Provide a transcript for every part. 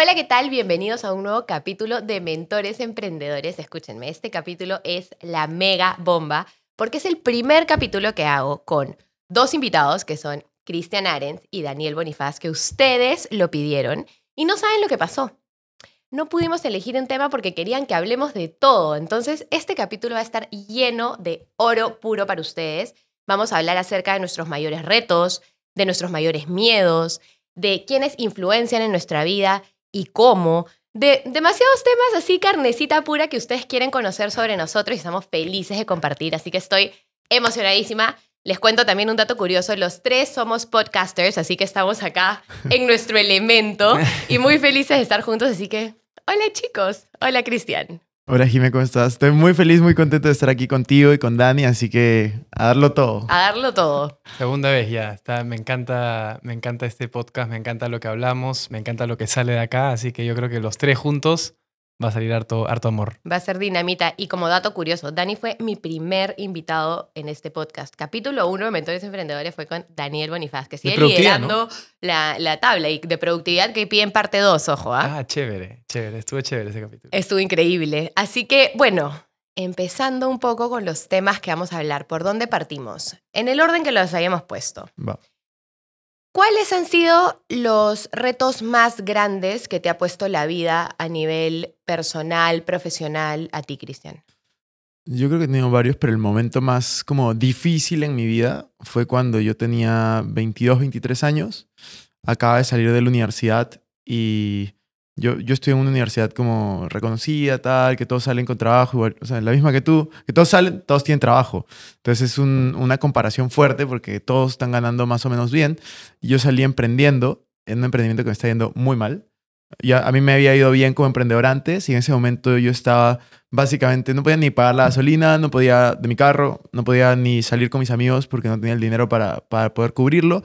Hola, ¿qué tal? Bienvenidos a un nuevo capítulo de Mentores Emprendedores. Escúchenme, este capítulo es la mega bomba porque es el primer capítulo que hago con dos invitados que son Cristian Arens y Daniel Bonifaz, que ustedes lo pidieron y no saben lo que pasó. No pudimos elegir un tema porque querían que hablemos de todo, entonces este capítulo va a estar lleno de oro puro para ustedes. Vamos a hablar acerca de nuestros mayores retos, de nuestros mayores miedos, de quienes influencian en nuestra vida, y cómo, de demasiados temas así, carnecita pura que ustedes quieren conocer sobre nosotros y estamos felices de compartir, así que estoy emocionadísima. Les cuento también un dato curioso, los tres somos podcasters, así que estamos acá en nuestro elemento y muy felices de estar juntos, así que hola chicos, hola Cristian. Hola Jimé, ¿cómo estás? Estoy muy feliz, muy contento de estar aquí contigo y con Dani, así que a darlo todo. A darlo todo. Segunda vez ya, me, encanta, me encanta este podcast, me encanta lo que hablamos, me encanta lo que sale de acá, así que yo creo que los tres juntos Va a salir harto, harto amor. Va a ser dinamita. Y como dato curioso, Dani fue mi primer invitado en este podcast. Capítulo 1 de Mentores Emprendedores fue con Daniel Bonifaz, que sigue liderando la, la, tabla de productividad que pide en parte 2, ojo. ¿ah? ah, chévere, chévere. Estuvo chévere ese capítulo. Estuvo increíble. Así que, bueno, empezando un poco con los temas que vamos a hablar, ¿por dónde partimos? En el orden que los habíamos puesto. Va. ¿Cuáles han sido los retos más grandes que te ha puesto la vida a nivel personal, profesional, a ti, Cristian? Yo creo que he tenido varios, pero el momento más como difícil en mi vida fue cuando yo tenía 22, 23 años. Acaba de salir de la universidad y yo, yo estoy en una universidad como reconocida, tal, que todos salen con trabajo, igual, o sea, la misma que tú, que todos salen, todos tienen trabajo. Entonces es una comparación fuerte porque todos están ganando más o menos bien. Yo salí emprendiendo, en un emprendimiento que me está yendo muy mal. Ya, a mí me había ido bien como emprendedor antes y en ese momento yo estaba básicamente, no podía ni pagar la gasolina, no podía de mi carro, no podía ni salir con mis amigos porque no tenía el dinero para, para poder cubrirlo.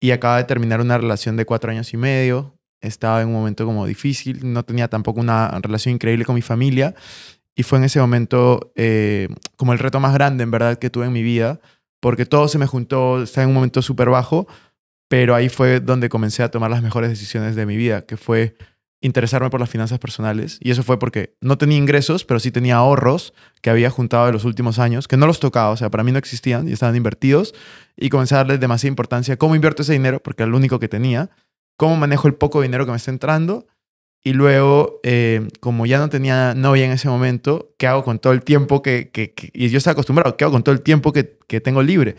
Y acaba de terminar una relación de cuatro años y medio estaba en un momento como difícil, no tenía tampoco una relación increíble con mi familia y fue en ese momento eh, como el reto más grande en verdad que tuve en mi vida, porque todo se me juntó, estaba en un momento súper bajo, pero ahí fue donde comencé a tomar las mejores decisiones de mi vida, que fue interesarme por las finanzas personales. Y eso fue porque no tenía ingresos, pero sí tenía ahorros que había juntado de los últimos años, que no los tocaba, o sea, para mí no existían y estaban invertidos. Y comencé a darle demasiada importancia a cómo invierto ese dinero, porque era lo único que tenía cómo manejo el poco dinero que me está entrando. Y luego, eh, como ya no tenía novia en ese momento, ¿qué hago con todo el tiempo que... y yo estaba acostumbrado, ¿qué hago con todo el tiempo que, que, tengo libre?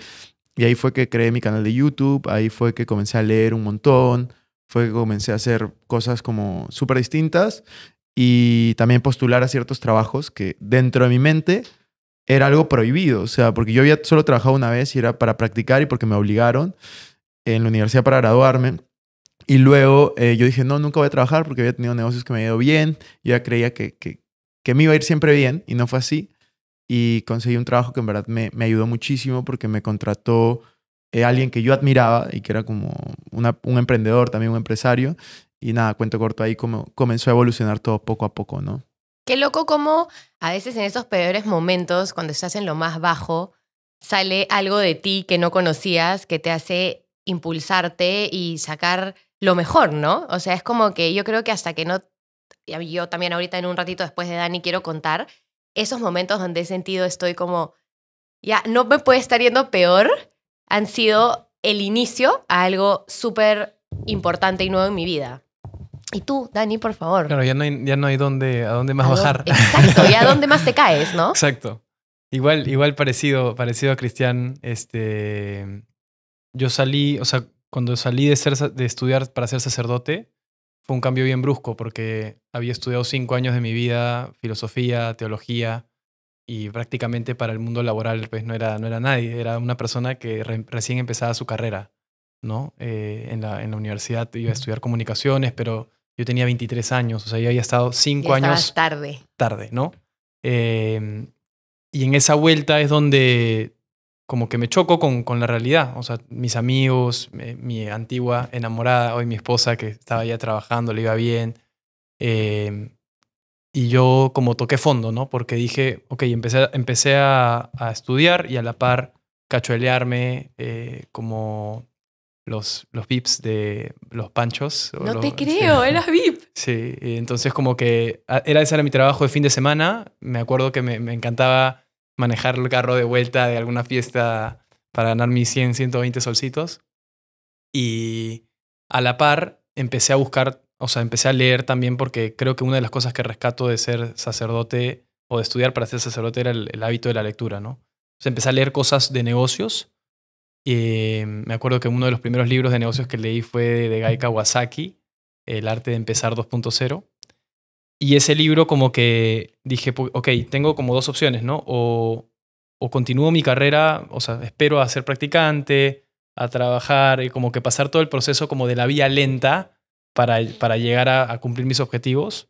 Y ahí fue que creé mi canal de YouTube, ahí fue que comencé a leer un montón, fue que comencé a hacer cosas como súper distintas y también postular a ciertos trabajos que dentro de mi mente era algo prohibido, o sea, porque yo había solo trabajado una vez y era para practicar y porque me obligaron en la universidad para graduarme, y luego eh, yo dije, no, nunca voy a trabajar porque había tenido negocios que me había ido bien. Yo ya creía que, que, que, me iba a ir siempre bien y no fue así. Y conseguí un trabajo que en verdad me, me ayudó muchísimo porque me contrató eh, alguien que yo admiraba y que era como un emprendedor, también un empresario. Y nada, cuento corto ahí como comenzó a evolucionar todo poco a poco, ¿no? Qué loco como a veces en esos peores momentos, cuando estás en lo más bajo, sale algo de ti que no conocías, que te hace impulsarte y sacar lo mejor, ¿no? O sea, es como que yo creo que hasta que no, yo también ahorita en un ratito después de Dani quiero contar esos momentos donde he sentido estoy como, ya, no me puede estar yendo peor, han sido el inicio a algo súper importante y nuevo en mi vida. Y tú, Dani, por favor. Claro, ya no hay, ya no hay dónde, a dónde más bajar. exacto, ya a dónde más te caes, ¿no? Exacto. Igual, igual parecido, parecido a Cristian, este, yo salí, o sea, cuando salí de, estudiar para ser sacerdote, fue un cambio bien brusco porque había estudiado cinco años de mi vida, filosofía, teología, y prácticamente para el mundo laboral pues no era, no era nadie, era una persona que recién empezaba su carrera, ¿no? Eh, en, la, en la universidad iba a estudiar comunicaciones, pero yo tenía 23 años, o sea, yo había estado cinco años. tarde. Tarde, ¿no? Em, y en esa vuelta es donde como que me choco con, la realidad. O sea, mis amigos, eh, mi, antigua enamorada, hoy mi esposa que estaba ya trabajando, le iba bien. Em, y yo como toqué fondo, ¿no? Porque dije, ok, empecé, empecé a, estudiar y a la par cachuelearme eh, como los, los VIPs de los panchos. No te creo, eras VIP. Sí, entonces como que ah, era ese era mi trabajo de fin de semana. Me acuerdo que me encantaba manejar el carro de vuelta de alguna fiesta para ganar mis 100, 120 solcitos. Y a la par empecé a buscar, o sea, empecé a leer también porque creo que una de las cosas que rescato de ser sacerdote o de estudiar para ser sacerdote era el, hábito de la lectura, ¿no? O empecé a leer cosas de negocios. y eh, me acuerdo que uno de los primeros libros de negocios que leí fue de Gai Kawasaki, El arte de empezar 2.0. Y ese libro como que dije, ok, tengo como dos opciones, ¿no? O, o continúo mi carrera, o sea, espero a ser practicante, a trabajar y como que pasar todo el proceso como de la vía lenta para, para llegar a, cumplir mis objetivos,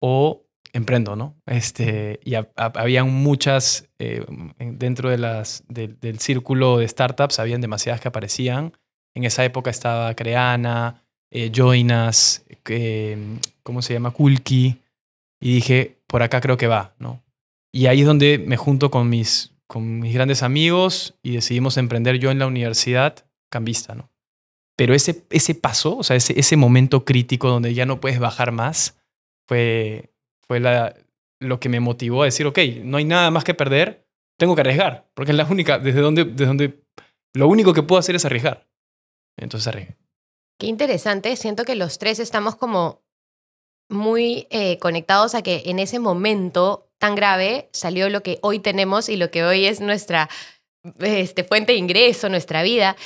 o emprendo, ¿no? Este, y habían muchas, eh, dentro de las, del círculo de startups, habían demasiadas que aparecían. En esa época estaba Creana, eh, Joinas, eh, ¿cómo se llama? Kulki y dije, por acá creo que va, ¿no? Y ahí es donde me junto con mis, con mis grandes amigos y decidimos emprender yo en la universidad cambista, ¿no? Pero ese, ese paso, o sea, ese, ese momento crítico donde ya no puedes bajar más, fue, fue la, lo que me motivó a decir, ok, no hay nada más que perder, tengo que arriesgar, porque es la única, desde donde, desde donde lo único que puedo hacer es arriesgar. Entonces arriesgué. Qué interesante, siento que los tres estamos como muy eh, conectados a que en ese momento tan grave salió lo que hoy tenemos y lo que hoy es nuestra este, fuente de ingreso, nuestra vida.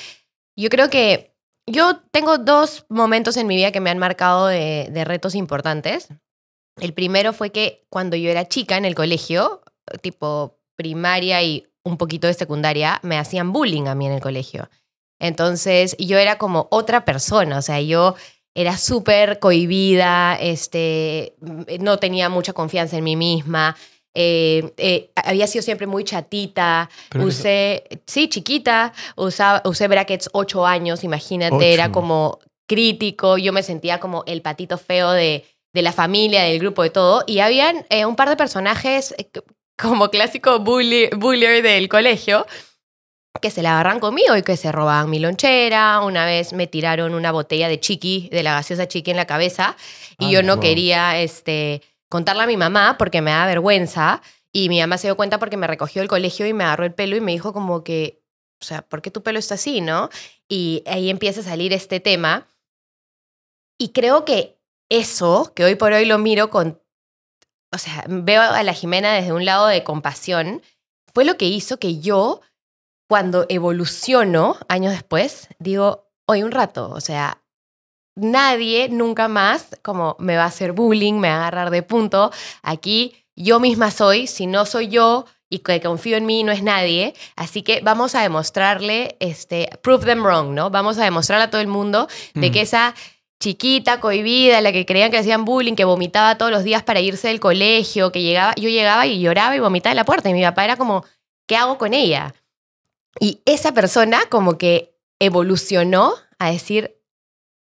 Yo creo que yo tengo dos momentos en mi vida que me han marcado de retos importantes. El primero fue que cuando yo era chica en el colegio, tipo primaria y un poquito de secundaria, me hacían bullying a mí en el colegio. Entonces yo era como otra persona, o sea, yo era súper cohibida, este, no tenía mucha confianza en mí misma. Eh, eh, había sido siempre muy chatita, usé, sí, chiquita, usé brackets ocho años, imagínate, era como crítico, yo me sentía como el patito feo de, la familia, del grupo, de todo, y habían eh, un par de personajes como clásico bully, del colegio, que se la agarran conmigo y que se robaban mi lonchera. Una vez me tiraron una botella de chiqui, de la gaseosa chiqui en la cabeza y yo no quería este, contarla a mi mamá porque me da vergüenza. Y mi mamá se dio cuenta porque me recogió del colegio y me agarró el pelo y me dijo como que, o sea, ¿por qué tu pelo está así, no? Y ahí empieza a salir este tema. Y creo que eso, que hoy por hoy lo miro con, o sea, veo a la Jimena desde un lado de compasión, fue lo que hizo que yo cuando evoluciono años después, digo, hoy un rato, o sea, nadie nunca más como me va a hacer bullying, me va a agarrar de punto. Aquí yo misma soy, si no soy yo y que confío en mí no es nadie, así que vamos a demostrarle, este, prove them wrong, ¿no? Vamos a demostrarle a todo el mundo de mm. que esa chiquita, cohibida, la que creían que le hacían bullying, que vomitaba todos los días para irse del colegio, que llegaba, yo llegaba y lloraba y vomitaba en la puerta y mi papá era como, ¿qué hago con ella? Y esa persona como que evolucionó a decir,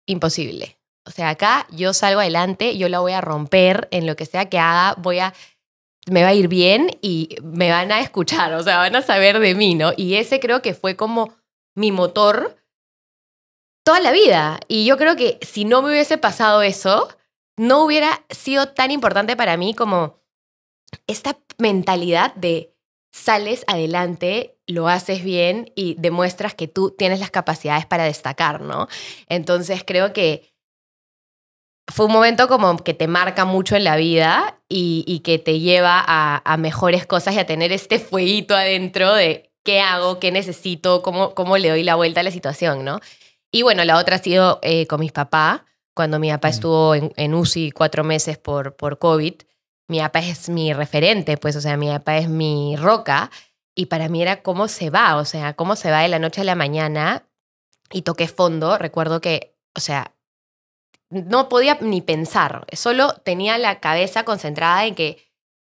imposible. O sea, acá yo salgo adelante, yo la voy a romper en lo que sea que haga, voy a me va a ir bien y me van a escuchar, o sea, van a saber de mí, ¿no? Y ese creo que fue como mi motor toda la vida. Y yo creo que si no me hubiese pasado eso, no hubiera sido tan importante para mí como esta mentalidad de sales adelante lo haces bien y demuestras que tú tienes las capacidades para destacar, ¿no? Entonces creo que fue un momento como que te marca mucho en la vida y, que te lleva a, mejores cosas y a tener este fueguito adentro de qué hago, qué necesito, cómo, le doy la vuelta a la situación, ¿no? Y bueno, la otra ha sido eh, con mis papás, cuando mi papá mm. estuvo en, UCI cuatro meses por, por COVID. Mi papá es mi referente, pues, o sea, mi papá es mi roca. Y para mí era cómo se va, o sea, cómo se va de la noche a la mañana. Y toqué fondo, recuerdo que, o sea, no podía ni pensar, solo tenía la cabeza concentrada en que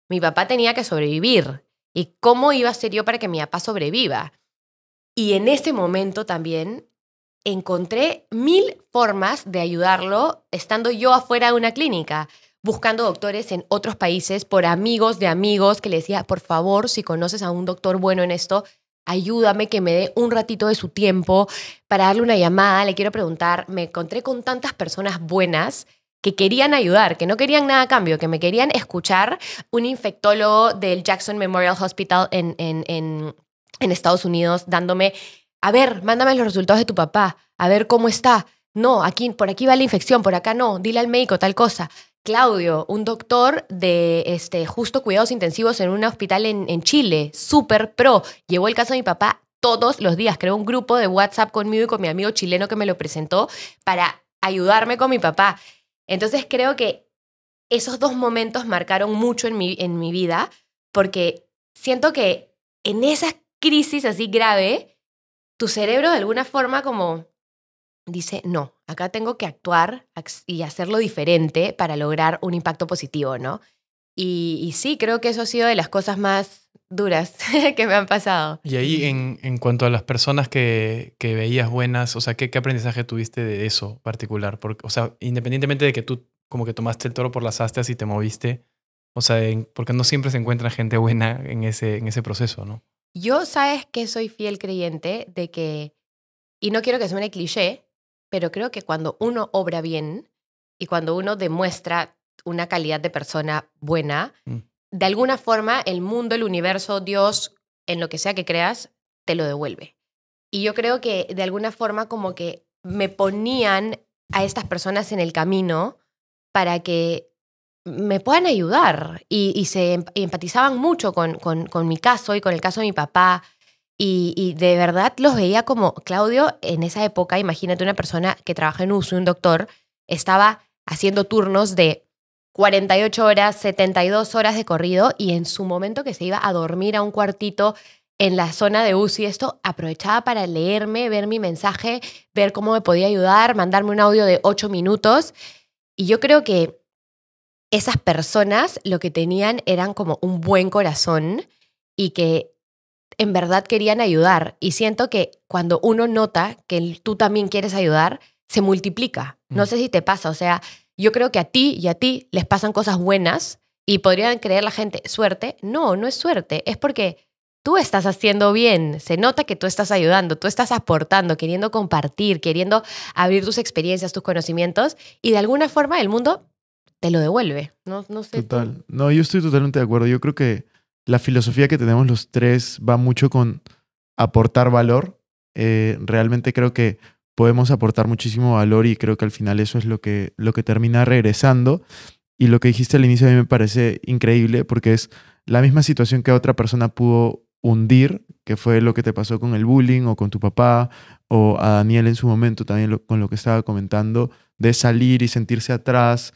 mi papá tenía que sobrevivir y cómo iba a ser yo para que mi papá sobreviva. Y en ese momento también encontré mil formas de ayudarlo estando yo afuera de una clínica buscando doctores en otros países por amigos de amigos que le decía, por favor, si conoces a un doctor bueno en esto, ayúdame que me dé un ratito de su tiempo para darle una llamada, le quiero preguntar, me encontré con tantas personas buenas que querían ayudar, que no querían nada a cambio, que me querían escuchar, un infectólogo del Jackson Memorial Hospital en, en, Estados Unidos dándome, a ver, mándame los resultados de tu papá, a ver cómo está. No, aquí, por aquí va la infección, por acá no, dile al médico tal cosa. Claudio, un doctor de este, justo cuidados intensivos en un hospital en, Chile, súper pro. Llevó el caso de mi papá todos los días. Creó un grupo de WhatsApp conmigo y con mi amigo chileno que me lo presentó para ayudarme con mi papá. Entonces creo que esos dos momentos marcaron mucho en mi, en mi vida porque siento que en esa crisis así grave, tu cerebro de alguna forma como dice, no, acá tengo que actuar y hacerlo diferente para lograr un impacto positivo, ¿no? Y, sí, creo que eso ha sido de las cosas más duras que me han pasado. Y ahí, en, cuanto a las personas que, veías buenas, o sea, ¿qué, ¿qué aprendizaje tuviste de eso particular? Porque, o sea, independientemente de que tú como que tomaste el toro por las astas y te moviste, o sea, porque no siempre se encuentra gente buena en ese, en ese proceso, ¿no? Yo sabes que soy fiel creyente de que, y no quiero que suene cliché, pero creo que cuando uno obra bien y cuando uno demuestra una calidad de persona buena, mm. de alguna forma el mundo, el universo, Dios, en lo que sea que creas, te lo devuelve. Y yo creo que de alguna forma como que me ponían a estas personas en el camino para que me puedan ayudar y, se empatizaban mucho con mi caso y con el caso de mi papá. Y, de verdad los veía como, Claudio, en esa época, imagínate una persona que trabaja en uso, un doctor, estaba haciendo turnos de 48 horas, 72 horas de corrido y en su momento que se iba a dormir a un cuartito en la zona de UCI, esto aprovechaba para leerme, ver mi mensaje, ver cómo me podía ayudar, mandarme un audio de 8 minutos. Y yo creo que esas personas lo que tenían eran como un buen corazón y que en verdad querían ayudar. Y siento que cuando uno nota que tú también quieres ayudar, se multiplica. No mm. sé si te pasa, o sea, yo creo que a ti y a ti les pasan cosas buenas y podrían creer la gente, suerte. No, no es suerte, es porque tú estás haciendo bien, se nota que tú estás ayudando, tú estás aportando, queriendo compartir, queriendo abrir tus experiencias, tus conocimientos y de alguna forma el mundo te lo devuelve. No, no sé. Total. No, yo estoy totalmente de acuerdo. Yo creo que la filosofía que tenemos los tres va mucho con aportar valor. Eh, realmente creo que podemos aportar muchísimo valor y creo que al final eso es lo que, lo que termina regresando. Y lo que dijiste al inicio a mí me parece increíble porque es la misma situación que otra persona pudo hundir, que fue lo que te pasó con el bullying o con tu papá o a Daniel en su momento también con lo que estaba comentando, de salir y sentirse atrás,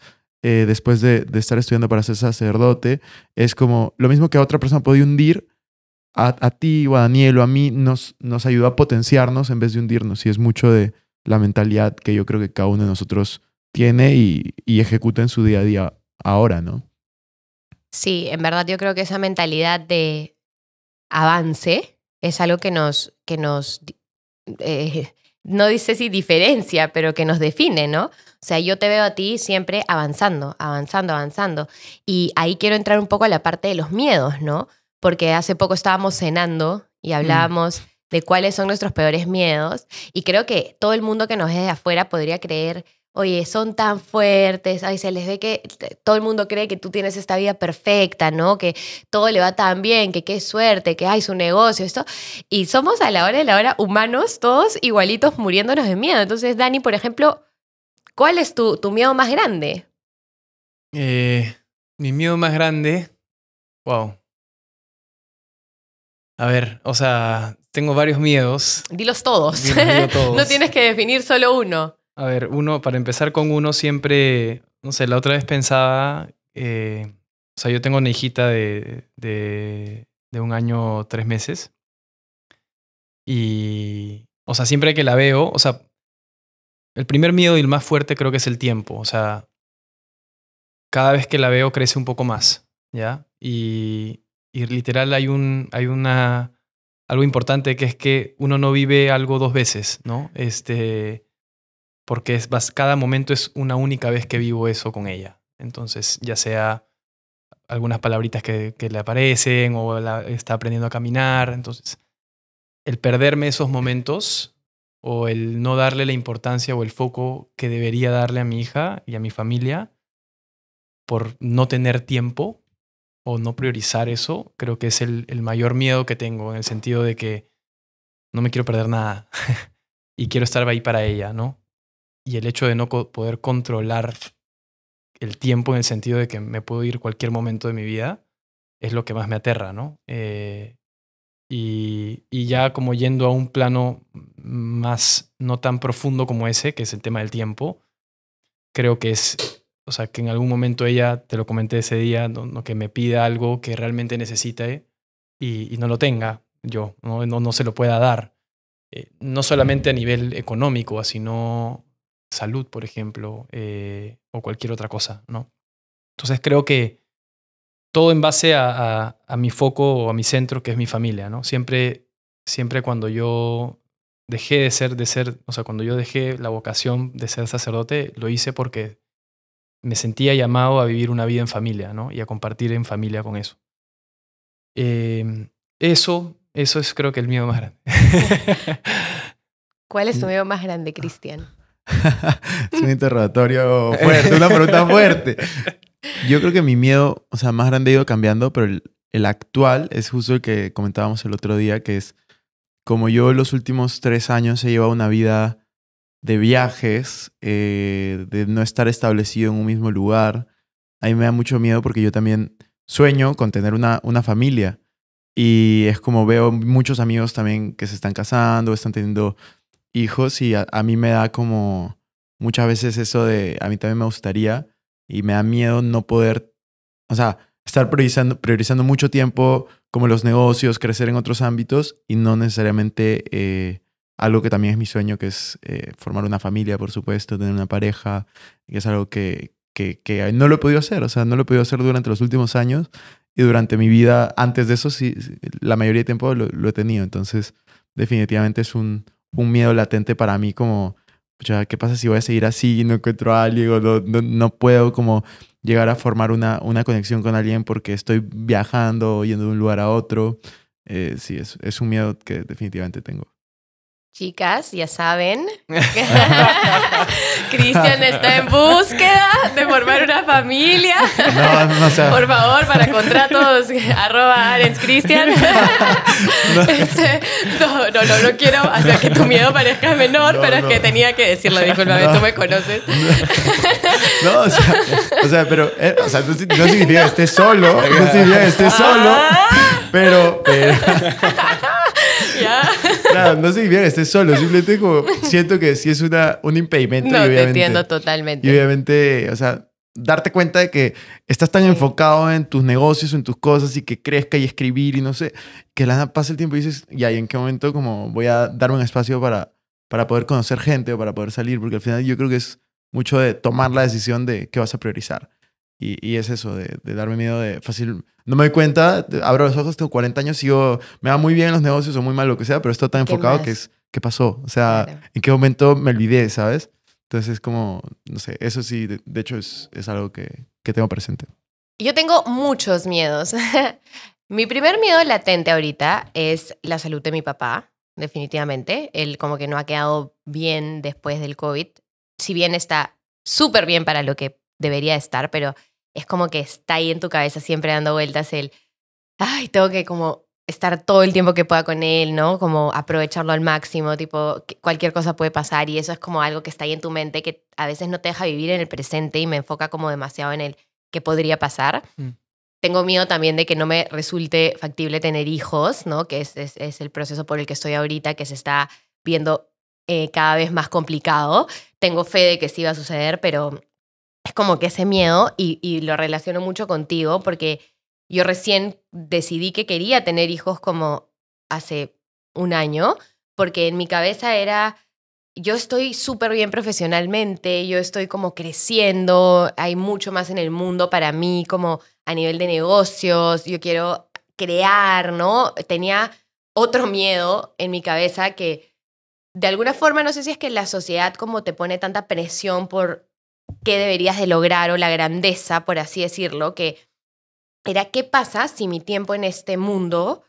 eh, después de, de, estar estudiando para ser sacerdote, es como lo mismo que a otra persona puede hundir, a, a, ti o a Daniel o a mí nos, nos ayudó a potenciarnos en vez de hundirnos. Y es mucho de la mentalidad que yo creo que cada uno de nosotros tiene y, y ejecuta en su día a día ahora, ¿no? Sí, en verdad yo creo que esa mentalidad de avance es algo que nos, que nos eh, no dice si diferencia, pero que nos define, ¿no? O sea, yo te veo a ti siempre avanzando, avanzando, avanzando. Y ahí quiero entrar un poco a la parte de los miedos, ¿no? Porque hace poco estábamos cenando y mm. hablábamos de cuáles son nuestros peores miedos. Y creo que todo el mundo que nos es de afuera podría creer oye, son tan fuertes, ay, se les ve que todo el mundo cree que tú tienes esta vida perfecta, ¿no? Que todo le va tan bien, que qué suerte, que hay su negocio, esto. Y somos a la hora de la hora humanos, todos igualitos, muriéndonos de miedo. Entonces, Dani, por ejemplo, ¿cuál es tu, miedo más grande? Eh, mi miedo más grande, wow. A ver, o sea, tengo varios miedos. Dilos todos. todos. no tienes que definir solo uno. A ver, uno, para empezar con uno, siempre, no sé, la otra vez pensaba, eh, o sea, yo tengo una hijita de, de, un año, tres meses. Y, o sea, siempre que la veo, o sea, el primer miedo y el más fuerte creo que es el tiempo. O sea, cada vez que la veo crece un poco más, ¿ya? Y, y literal hay, un, hay una, algo importante que es que uno no vive algo dos veces, ¿no? Este, porque es, cada momento es una única vez que vivo eso con ella. Entonces, ya sea algunas palabritas que, le aparecen o está aprendiendo a caminar, entonces el perderme esos momentos o el no darle la importancia o el foco que debería darle a mi hija y a mi familia por no tener tiempo o no priorizar eso, creo que es el, el mayor miedo que tengo en el sentido de que no me quiero perder nada y quiero estar ahí para ella, ¿no? y el hecho de no poder controlar el tiempo en el sentido de que me puedo ir cualquier momento de mi vida es lo que más me aterra, ¿no? Eh, y, ya como yendo a un plano más, no tan profundo como ese, que es el tema del tiempo, creo que es, o sea, que en algún momento ella, te lo comenté ese día, no, que me pida algo que realmente necesite y, y no lo tenga yo, no, no, no se lo pueda dar. Eh, no solamente a nivel económico, sino salud, por ejemplo, eh, o cualquier otra cosa, ¿no? Entonces creo que todo en base a, mi foco o a mi centro, que es mi familia, ¿no? Siempre, siempre cuando yo dejé de ser, de ser, o sea, cuando yo dejé la vocación de ser sacerdote, lo hice porque me sentía llamado a vivir una vida en familia, ¿no? Y a compartir en familia con eso. Em, eso, eso es creo que el miedo más grande. ¿Cuál es tu miedo más grande, ah. Cristian? es un interrogatorio fuerte, una pregunta fuerte. Yo creo que mi miedo, o sea, más grande ha ido cambiando, pero el, actual es justo el que comentábamos el otro día, que es como yo los últimos tres años he llevado una vida de viajes, eh, de no estar establecido en un mismo lugar. A mí me da mucho miedo porque yo también sueño con tener una, una familia. Y es como veo muchos amigos también que se están casando, están teniendo hijos y a, mí me da como muchas veces eso de, a mí también me gustaría y me da miedo no poder, o sea, estar priorizando, priorizando mucho tiempo como los negocios, crecer en otros ámbitos y no necesariamente eh, algo que también es mi sueño, que es eh, formar una familia, por supuesto, tener una pareja, que es algo que, que, no lo he podido hacer, o sea, no lo he podido hacer durante los últimos años y durante mi vida, antes de eso, sí, la mayoría de tiempo lo he tenido, entonces definitivamente es un, un miedo latente para mí como, ¿qué pasa si voy a seguir así y no encuentro a alguien o no, no, puedo como llegar a formar una, una conexión con alguien porque estoy viajando, yendo de un lugar a otro? Eh, sí, es un miedo que definitivamente tengo. Chicas, ya saben, Cristian está en búsqueda de formar una familia. No, no sé. Por favor, para contratos, arroba Arens Cristian. Este, no. no, no, no, quiero hacer que tu miedo parezca menor, pero es que tenía que decirlo, discúlpame, tú me conoces. No, o sea, o sea pero eh, o sea, no, significa que estés solo, no significa que estés solo, ah. pero no sé, bien, estés solo, simplemente como siento que sí es una, un impedimento. No, te entiendo totalmente. Y obviamente, o sea, darte cuenta de que estás tan enfocado en tus negocios, en tus cosas y que crezca y escribir y no sé, que la pasa el tiempo y dices, ya, ¿y en qué momento como voy a darme un espacio para, para poder conocer gente o para poder salir? Porque al final yo creo que es mucho de tomar la decisión de qué vas a priorizar. Y, es eso, de, darme miedo de fácil. No me doy cuenta, abro los ojos, tengo 40 años, sigo. Me va muy bien en los negocios o muy mal, lo que sea, pero estoy tan enfocado que es. ¿Qué pasó? O sea, ¿en qué momento me olvidé, sabes? Entonces es como, no sé, eso sí, de, hecho es, es algo que, que, tengo presente. Yo tengo muchos miedos. mi primer miedo latente ahorita es la salud de mi papá, definitivamente. Él como que no ha quedado bien después del COVID, si bien está súper bien para lo que debería estar, pero es como que está ahí en tu cabeza siempre dando vueltas el, ay, tengo que como estar todo el tiempo que pueda con él, ¿no? Como aprovecharlo al máximo, tipo, cualquier cosa puede pasar y eso es como algo que está ahí en tu mente que a veces no te deja vivir en el presente y me enfoca como demasiado en el que podría pasar. Mm. Tengo miedo también de que no me resulte factible tener hijos, ¿no? Que es, es, el proceso por el que estoy ahorita, que se está viendo eh, cada vez más complicado. Tengo fe de que sí va a suceder, pero es como que ese miedo, y, lo relaciono mucho contigo, porque yo recién decidí que quería tener hijos como hace un año, porque en mi cabeza era, yo estoy súper bien profesionalmente, yo estoy como creciendo, hay mucho más en el mundo para mí, como a nivel de negocios, yo quiero crear, ¿no? Tenía otro miedo en mi cabeza que de alguna forma, no sé si es que la sociedad como te pone tanta presión por qué deberías de lograr o la grandeza, por así decirlo, que era qué pasa si mi tiempo en este mundo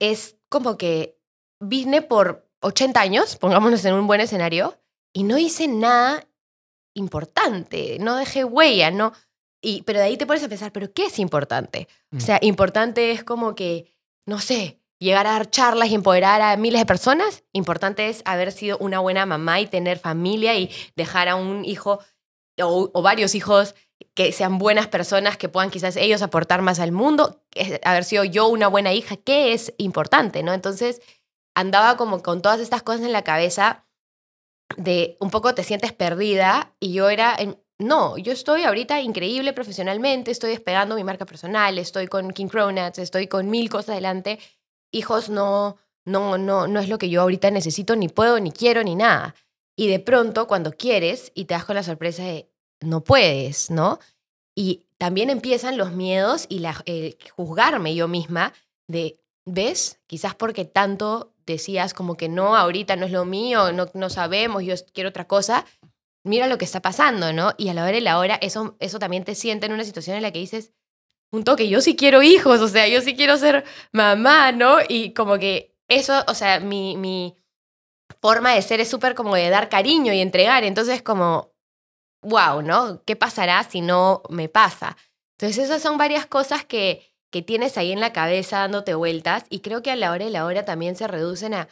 es como que vine por 80 años, pongámonos en un buen escenario, y no hice nada importante, no dejé huella, no... Y, pero de ahí te pones a pensar, pero ¿qué es importante? O mm. sea, importante es como que, no sé, llegar a dar charlas y empoderar a miles de personas, importante es haber sido una buena mamá y tener familia y dejar a un hijo o, varios hijos que sean buenas personas, que puedan quizás ellos aportar más al mundo, haber sido yo una buena hija, qué es importante, ¿no? Entonces andaba como con todas estas cosas en la cabeza de un poco te sientes perdida y yo era, no, yo estoy ahorita increíble profesionalmente, estoy despegando mi marca personal, estoy con King Cronuts, estoy con mil cosas adelante, hijos no, no, no, no es lo que yo ahorita necesito, ni puedo, ni quiero, ni nada. Y de pronto, cuando quieres y te das con la sorpresa de no puedes, ¿no? Y también empiezan los miedos y el juzgarme yo misma de, ¿ves? Quizás porque tanto decías como que no, ahorita no es lo mío, no, no sabemos, yo quiero otra cosa, mira lo que está pasando, ¿no? Y a la hora y la hora, eso, eso también te siente en una situación en la que dices, que yo sí quiero hijos, o sea, yo sí quiero ser mamá, ¿no? Y como que eso, o sea, mi, mi forma de ser es súper como de dar cariño y entregar, entonces como, wow, ¿no? ¿Qué pasará si no me pasa? Entonces esas son varias cosas que, que tienes ahí en la cabeza dándote vueltas y creo que a la hora y la hora también se reducen a,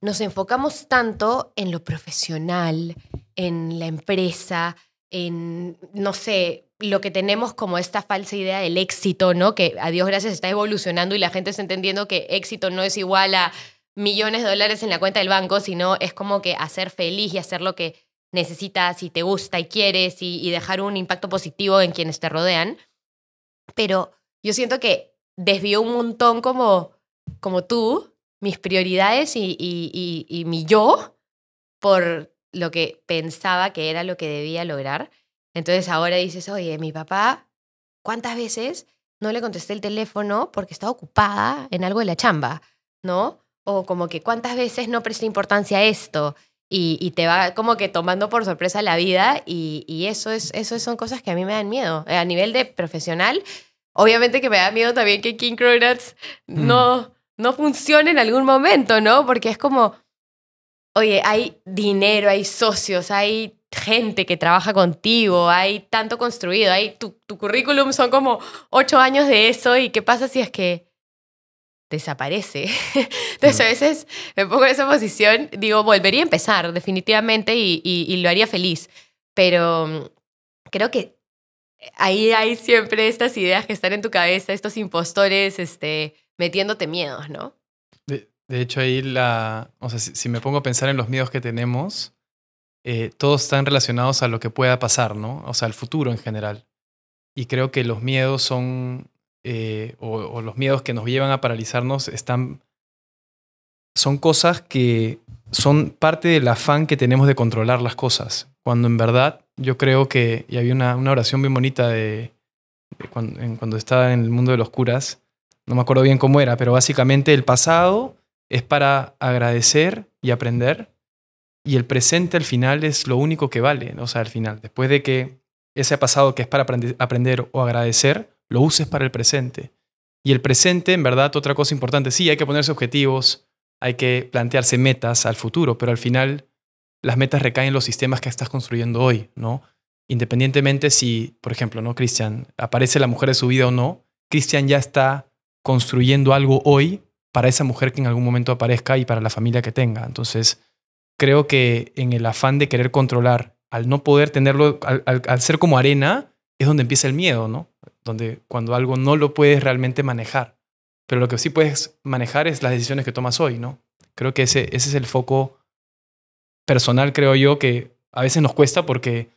nos enfocamos tanto en lo profesional, en la empresa, no sé, lo que tenemos como esta falsa idea del éxito, ¿no? Que a Dios gracias está evolucionando y la gente está entendiendo que éxito no es igual a millones de dólares en la cuenta del banco, sino es como que hacer feliz y hacer lo que necesitas y te gusta y quieres y, dejar un impacto positivo en quienes te rodean. Pero yo siento que desvió un montón como, como tú, mis prioridades y, y, y mi yo por lo que pensaba que era lo que debía lograr. Entonces ahora dices, oye, mi papá, ¿cuántas veces no le contesté el teléfono porque estaba ocupada en algo de la chamba? ¿No? O como que cuántas veces no presté importancia a esto y, te va como que tomando por sorpresa la vida y, eso, es, eso son cosas que a mí me dan miedo. Eh, a nivel de profesional, obviamente que me da miedo también que King Cronuts mm. no, no funcione en algún momento, ¿no? Porque es como, oye, hay dinero, hay socios, hay gente que trabaja contigo, hay tanto construido, hay tu, currículum son como ocho años de eso y qué pasa si es que desaparece. Entonces a mm. veces me pongo en esa posición, digo, volvería a empezar definitivamente y, lo haría feliz, pero mm, creo que ahí hay siempre estas ideas que están en tu cabeza, estos impostores este, metiéndote miedos, ¿no? De hecho, ahí la. O sea, si, me pongo a pensar en los miedos que tenemos, eh, todos están relacionados a lo que pueda pasar, ¿no? O sea, al futuro en general. Y creo que los miedos son. Eh, o, los miedos que nos llevan a paralizarnos están. Son cosas que son parte del afán que tenemos de controlar las cosas. Cuando en verdad, yo creo que. Y había una, oración bien bonita de. cuando estaba en el mundo de los curas. No me acuerdo bien cómo era, pero básicamente el pasado es para agradecer y aprender. Y el presente al final es lo único que vale. O sea, al final, después de que ese pasado que es para aprender o agradecer, lo uses para el presente. Y el presente, en verdad, otra cosa importante, sí, hay que ponerse objetivos, hay que plantearse metas al futuro, pero al final las metas recaen en los sistemas que estás construyendo hoy, ¿no? Independientemente si, por ejemplo, ¿no, Cristian? Aparece la mujer de su vida o no, Cristian ya está construyendo algo hoy para esa mujer que en algún momento aparezca y para la familia que tenga. Entonces, creo que en el afán de querer controlar, al no poder tenerlo, al, ser como arena, es donde empieza el miedo, ¿no? Donde cuando algo no lo puedes realmente manejar. Pero lo que sí puedes manejar es las decisiones que tomas hoy, ¿no? Creo que ese, ese es el foco personal, creo yo, que a veces nos cuesta porque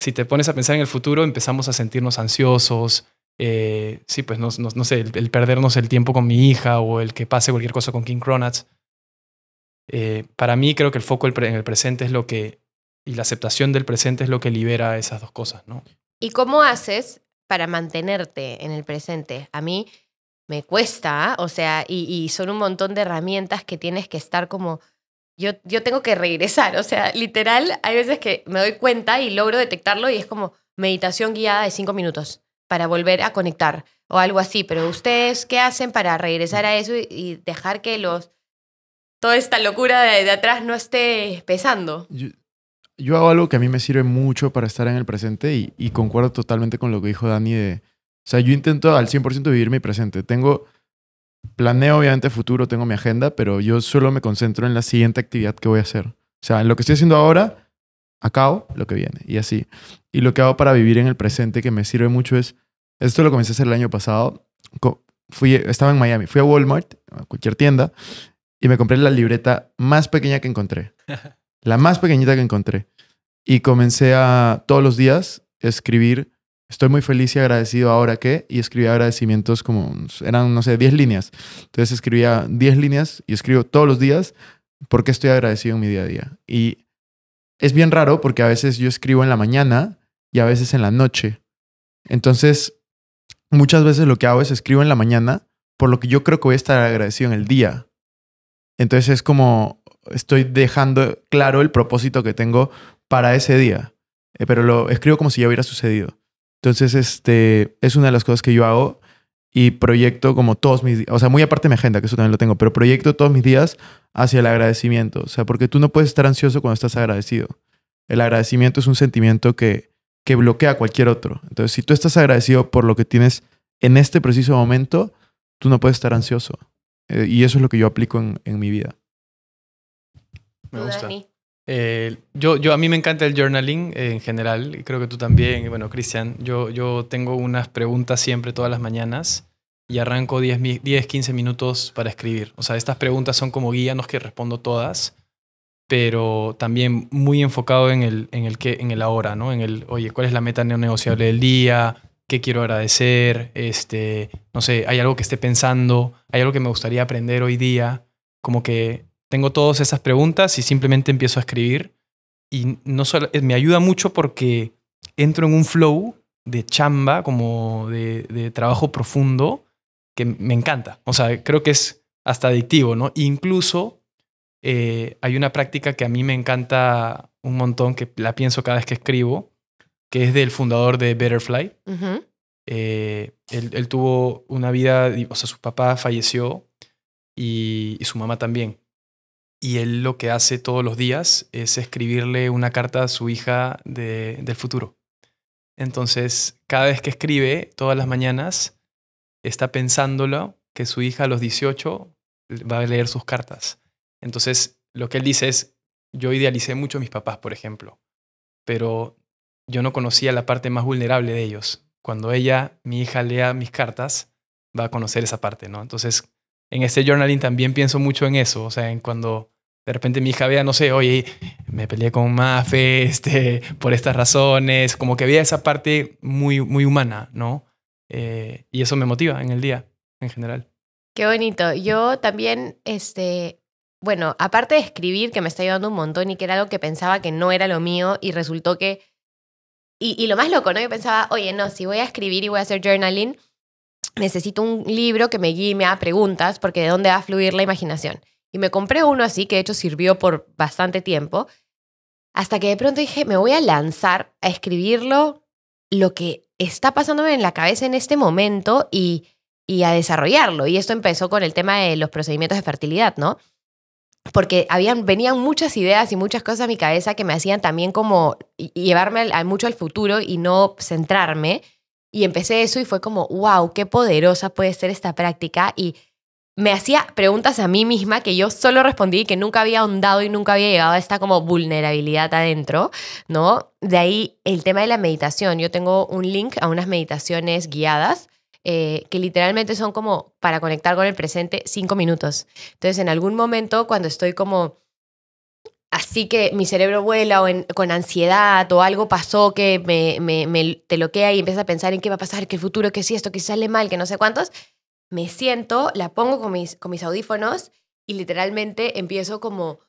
si te pones a pensar en el futuro, empezamos a sentirnos ansiosos, eh, sí, pues no, no, sé, el, perdernos el tiempo con mi hija o el que pase cualquier cosa con King Cronuts. Eh, para mí creo que el foco en el presente es lo que, y la aceptación del presente es lo que libera esas dos cosas, ¿no? ¿Y cómo haces para mantenerte en el presente? A mí me cuesta, ¿ah? o sea, y, y, son un montón de herramientas que tienes que estar como... Yo, yo tengo que regresar, o sea, literal, hay veces que me doy cuenta y logro detectarlo y es como meditación guiada de cinco minutos para volver a conectar o algo así, pero ustedes, ¿qué hacen para regresar a eso y, dejar que los toda esta locura de, atrás no esté pesando? Yo, hago algo que a mí me sirve mucho para estar en el presente y, concuerdo totalmente con lo que dijo Dani de... O sea, yo intento al 100% vivir mi presente. Tengo, planeo obviamente futuro, tengo mi agenda, pero yo solo me concentro en la siguiente actividad que voy a hacer. O sea, en lo que estoy haciendo ahora, Acabo lo que viene y así. Y lo que hago para vivir en el presente que me sirve mucho es, esto lo comencé a hacer el año pasado, fui, estaba en Miami, fui a Walmart, a cualquier tienda, y me compré la libreta más pequeña que encontré, la más pequeñita que encontré. Y comencé a todos los días escribir, estoy muy feliz y agradecido ahora que, y escribí agradecimientos como, eran, no sé, 10 líneas. Entonces escribía 10 líneas y escribo todos los días porque estoy agradecido en mi día a día. Y es bien raro porque a veces yo escribo en la mañana y a veces en la noche. Entonces, muchas veces lo que hago es escribo en la mañana, por lo que yo creo que voy a estar agradecido en el día. Entonces es como estoy dejando claro el propósito que tengo para ese día, eh, pero lo escribo como si ya hubiera sucedido. Entonces, este es una de las cosas que yo hago y proyecto como todos mis días, o sea, muy aparte de mi agenda, que eso también lo tengo, pero proyecto todos mis días hacia el agradecimiento, o sea, porque tú no puedes estar ansioso cuando estás agradecido. El agradecimiento es un sentimiento que, que bloquea a cualquier otro. Entonces, si tú estás agradecido por lo que tienes en este preciso momento, tú no puedes estar ansioso. Eh, y eso es lo que yo aplico en, mi vida. Me gusta. Eh, yo, yo, a mí me encanta el journaling en general, creo que tú también, y bueno, Cristian, yo, yo tengo unas preguntas siempre todas las mañanas y arranco 10, 10, 15 minutos para escribir. O sea, estas preguntas son como guíanos que respondo todas, pero también muy enfocado en el, en el, que, en el ahora, ¿no? En el, oye, ¿cuál es la meta neonegociable negociable del día? ¿Qué quiero agradecer? Este, no sé, ¿hay algo que esté pensando? ¿Hay algo que me gustaría aprender hoy día? Como que tengo todas esas preguntas y simplemente empiezo a escribir. Y no solo, eh, me ayuda mucho porque entro en un flow de chamba, como de, trabajo profundo, que me encanta. O sea, creo que es hasta adictivo, ¿no? Incluso eh, hay una práctica que a mí me encanta un montón, que la pienso cada vez que escribo, que es del fundador de Betterfly. Eh, él, tuvo una vida, o sea, su papá falleció y su mamá también y él lo que hace todos los días es escribirle una carta a su hija del futuro. Entonces, cada vez que escribe, todas las mañanas, está pensándolo que su hija a los 18 va a leer sus cartas. Entonces, lo que él dice es, yo idealicé mucho a mis papás, por ejemplo, pero yo no conocía la parte más vulnerable de ellos. Cuando ella, mi hija, lea mis cartas, va a conocer esa parte, ¿no? Entonces, en este journaling también pienso mucho en eso, o sea, en cuando de repente mi hija veía, no sé, oye, me peleé con Mafe este, por estas razones, como que había esa parte muy, muy humana, ¿no? Eh, y eso me motiva en el día, en general. Qué bonito. Yo también, este, bueno, aparte de escribir, que me está ayudando un montón y que era algo que pensaba que no era lo mío y resultó que... Y, lo más loco, ¿no? Yo pensaba, oye, no, si voy a escribir y voy a hacer journaling, necesito un libro que me guíe, me haga preguntas, porque de dónde va a fluir la imaginación. Y me compré uno así, que de hecho sirvió por bastante tiempo, hasta que de pronto dije, me voy a lanzar a escribirlo, lo que está pasándome en la cabeza en este momento y, y a desarrollarlo. Y esto empezó con el tema de los procedimientos de fertilidad, ¿no? Porque habían, venían muchas ideas y muchas cosas a mi cabeza que me hacían también como llevarme mucho al futuro y no centrarme. Y empecé eso y fue como, wow, qué poderosa puede ser esta práctica. Y me hacía preguntas a mí misma que yo solo respondí que nunca había ahondado y nunca había llegado a esta como vulnerabilidad adentro, ¿no? De ahí el tema de la meditación. Yo tengo un link a unas meditaciones guiadas eh, que literalmente son como para conectar con el presente cinco minutos. Entonces, en algún momento cuando estoy como así que mi cerebro vuela o con ansiedad o algo pasó que me, te loquea y empieza a pensar en qué va a pasar, qué futuro, qué si esto, que sale mal, que no sé cuántos, me siento, la pongo con mis, audífonos y literalmente empiezo como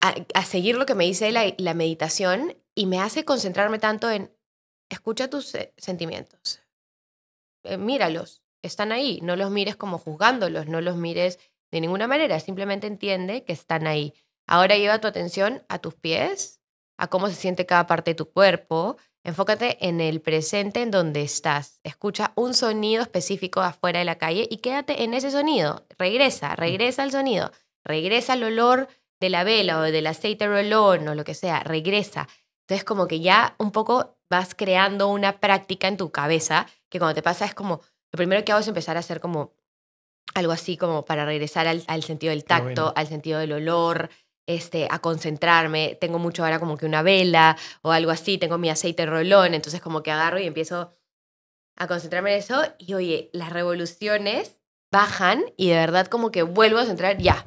a, seguir lo que me dice la, meditación y me hace concentrarme tanto en escucha tus eh, sentimientos, eh, míralos, están ahí, no los mires como juzgándolos, no los mires de ninguna manera, simplemente entiende que están ahí. Ahora lleva tu atención a tus pies, a cómo se siente cada parte de tu cuerpo, Enfócate en el presente en donde estás. Escucha un sonido específico afuera de la calle y quédate en ese sonido. Regresa, regresa al sonido, regresa al olor de la vela o del aceite olor o lo que sea, regresa. Entonces como que ya un poco vas creando una práctica en tu cabeza que cuando te pasa es como, lo primero que hago es empezar a hacer como algo así como para regresar al, sentido del tacto, al sentido del olor, este, a concentrarme. Tengo mucho ahora como que una vela o algo así, tengo mi aceite rolón, entonces como que agarro y empiezo a concentrarme en eso y oye, las revoluciones bajan y de verdad como que vuelvo a centrar ya.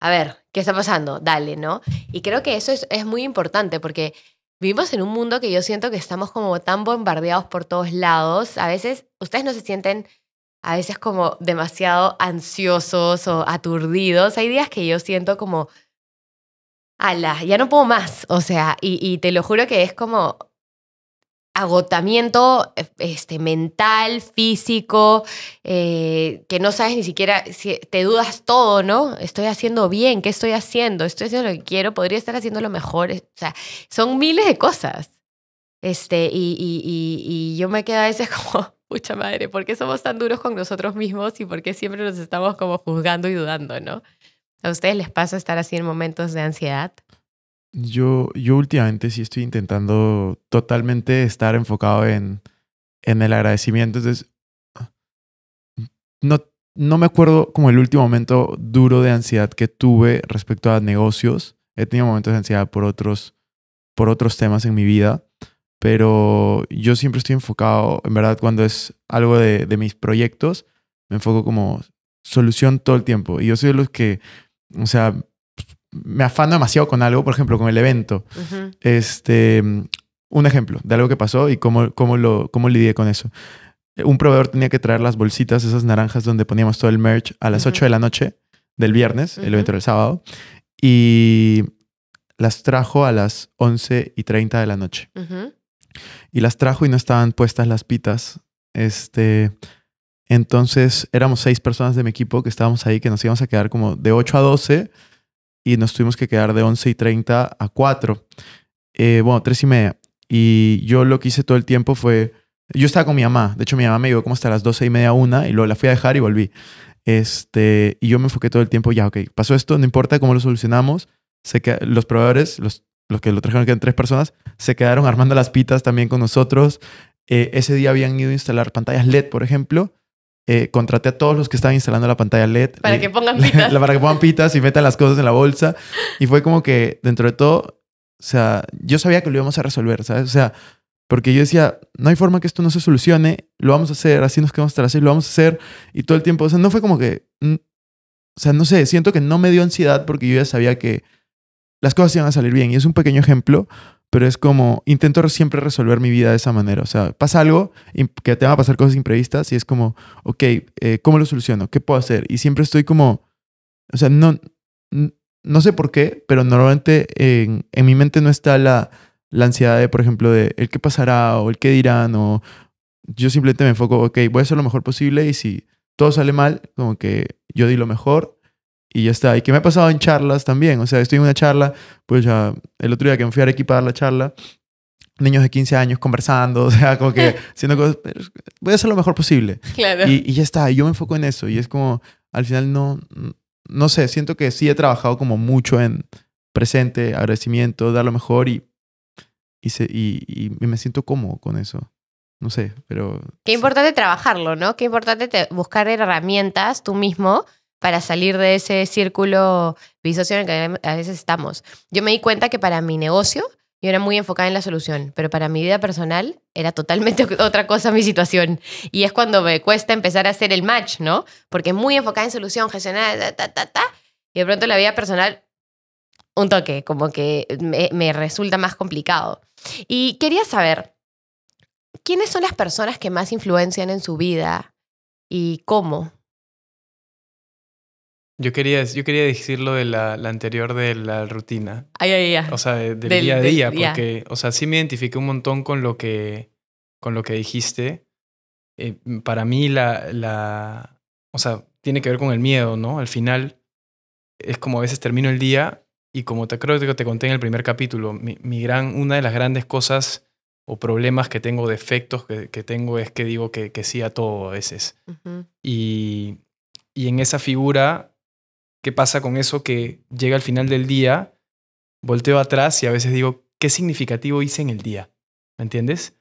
A ver, ¿qué está pasando? Dale, ¿no? Y creo que eso es, es muy importante porque vivimos en un mundo que yo siento que estamos como tan bombardeados por todos lados. A veces ustedes no se sienten a veces como demasiado ansiosos o aturdidos. Hay días que yo siento como ala, ya no puedo más. O sea, y, te lo juro que es como agotamiento e, este, mental, físico, eh, que no sabes ni siquiera, te dudas todo, ¿no? Estoy haciendo bien, ¿qué estoy haciendo? ¿Estoy haciendo lo que quiero? ¿Podría estar haciendo lo mejor? O sea, son miles de cosas. Este, y, y, y, yo me quedo a veces como, mucha madre, ¿por qué somos tan duros con nosotros mismos y por qué siempre nos estamos como juzgando y dudando, ¿no? ¿A ustedes les pasa estar así en momentos de ansiedad? Yo, yo últimamente sí estoy intentando totalmente estar enfocado en, en el agradecimiento. Entonces, no, no me acuerdo como el último momento duro de ansiedad que tuve respecto a negocios. He tenido momentos de ansiedad por otros, por otros temas en mi vida, pero yo siempre estoy enfocado, en verdad, cuando es algo de, de mis proyectos, me enfoco como solución todo el tiempo. Y yo soy de los que o sea, me afano demasiado con algo, por ejemplo, con el evento. Este, un ejemplo de algo que pasó y cómo, cómo, lo, lidié con eso. Un proveedor tenía que traer las bolsitas, esas naranjas donde poníamos todo el merch a las 8 de la noche del viernes, el evento del sábado, y las trajo a las 11 y 30 de la noche. Y las trajo y no estaban puestas las pitas. Este, entonces éramos seis personas de mi equipo que estábamos ahí, que nos íbamos a quedar como de 8 a 12 y nos tuvimos que quedar de 11 y 30 a 4. Eh, bueno, 3 y media. Y yo lo que hice todo el tiempo fue... Yo estaba con mi mamá. De hecho, mi mamá me llevó como hasta las 12 y media, una, y luego la fui a dejar y volví. Este, y yo me enfoqué todo el tiempo, ya, ok, pasó esto, no importa cómo lo solucionamos. Sé que los proveedores, los, que lo trajeron, que eran tres personas, se quedaron armando las pitas también con nosotros. Eh, ese día habían ido a instalar pantallas LED, por ejemplo, eh, contraté a todos los que estaban instalando la pantalla LED. Para que pongan pitas. para que pongan pitas y metan las cosas en la bolsa. Y fue como que, dentro de todo, o sea, yo sabía que lo íbamos a resolver, ¿sabes? O sea, porque yo decía, no hay forma que esto no se solucione, lo vamos a hacer, así nos quedamos tras y lo vamos a hacer. Y todo el tiempo, o sea, no fue como que. O sea, no sé, siento que no me dio ansiedad porque yo ya sabía que las cosas iban a salir bien. Y es un pequeño ejemplo pero es como, intento siempre resolver mi vida de esa manera. O sea, pasa algo que te van a pasar cosas imprevistas y es como, ok, eh, ¿cómo lo soluciono? ¿Qué puedo hacer? Y siempre estoy como, o sea, no, no sé por qué, pero normalmente en, mi mente no está la, ansiedad de, por ejemplo, de el qué pasará o el qué dirán o yo simplemente me enfoco, ok, voy a hacer lo mejor posible y si todo sale mal, como que yo di lo mejor y ya está. Y que me ha pasado en charlas también. O sea, estoy en una charla, pues ya el otro día que me fui a Arequipa a dar la charla, niños de 15 años conversando, o sea, como que haciendo cosas, voy a hacer lo mejor posible. Claro. Y, y, ya está, yo me enfoco en eso y es como, al final no, no sé, siento que sí he trabajado como mucho en presente, agradecimiento, dar lo mejor y, y, se, y, me siento cómodo con eso. No sé, pero... Qué importante trabajarlo, ¿no? Qué importante buscar herramientas tú mismo para salir de ese círculo vicioso en el que a veces estamos. Yo me di cuenta que para mi negocio yo era muy enfocada en la solución, pero para mi vida personal era totalmente otra cosa mi situación. Y es cuando me cuesta empezar a hacer el match, ¿no? Porque muy enfocada en solución, gestionada ta, ta, ta, Y de pronto la vida personal, un toque, como que me, me resulta más complicado. Y quería saber, ¿quiénes son las personas que más influencian en su vida y cómo? Yo quería, yo quería decir lo de la, la anterior de la rutina. Ay, ay, ay. O sea, del, día a día, porque, o sea, sí me identifiqué un montón con lo que, con lo que dijiste. Eh, para mí, la, la. O sea, tiene que ver con el miedo, ¿no? Al final, es como a veces termino el día y como te creo que te conté en el primer capítulo, mi, gran, una de las grandes cosas o problemas que tengo, defectos que, que tengo, es que digo que, que sí a todo a veces. y, y en esa figura ¿Qué pasa con eso que llega al final del día, volteo atrás y a veces digo, ¿qué significativo hice en el día? ¿Me entiendes?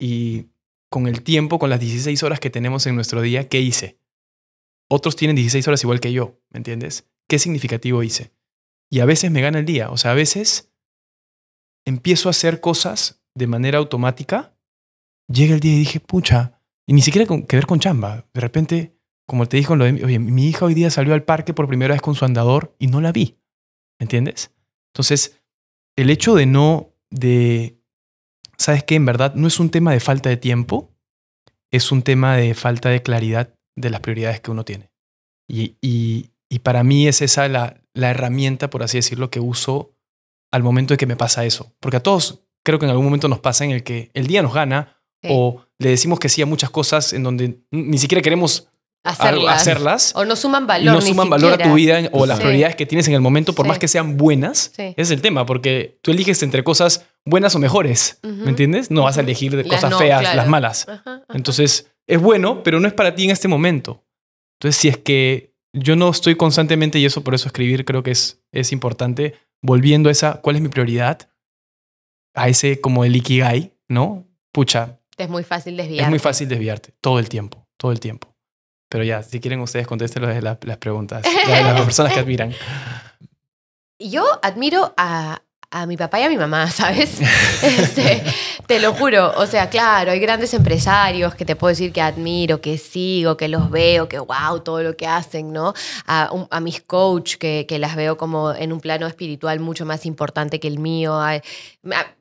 Y con el tiempo, con las 16 horas que tenemos en nuestro día, ¿qué hice? Otros tienen 16 horas igual que yo, ¿me entiendes? ¿Qué significativo hice? Y a veces me gana el día, o sea, a veces empiezo a hacer cosas de manera automática, llega el día y dije, pucha, y ni siquiera con, que ver con chamba, de repente como te dijo con lo de, oye, mi hija hoy día salió al parque por primera vez con su andador y no la vi. ¿Me ¿Entiendes? Entonces, el hecho de no, de, ¿sabes qué? En verdad no es un tema de falta de tiempo, es un tema de falta de claridad de las prioridades que uno tiene. Y, y, para mí es esa la, la herramienta, por así decirlo, que uso al momento de que me pasa eso. Porque a todos creo que en algún momento nos pasa en el que el día nos gana o le decimos que sí a muchas cosas en donde ni siquiera queremos hacerlas. o no suman valor. No suman valor a tu vida o las prioridades que tienes en el momento, por más que sean buenas. Ese es el tema, porque tú eliges entre cosas buenas o mejores, ¿me entiendes? No vas a elegir de cosas feas, las malas. Entonces, es bueno, pero no es para ti en este momento. Entonces, si es que yo no estoy constantemente, y eso por eso escribir creo que es, es importante, volviendo a esa, ¿cuál es mi prioridad? A ese como el ikigai, ¿no? Pucha. Es muy fácil desviarte. Es muy fácil desviarte, todo el tiempo, todo el tiempo. Pero ya, si quieren ustedes, contéstenlo las preguntas, de las personas que admiran. Yo admiro a, mi papá y a mi mamá, ¿sabes? Este, te lo juro. O sea, claro, hay grandes empresarios que te puedo decir que admiro, que sigo, que los veo, que wow, todo lo que hacen, ¿no? A, mis coach, que, las veo como en un plano espiritual mucho más importante que el mío. Hay,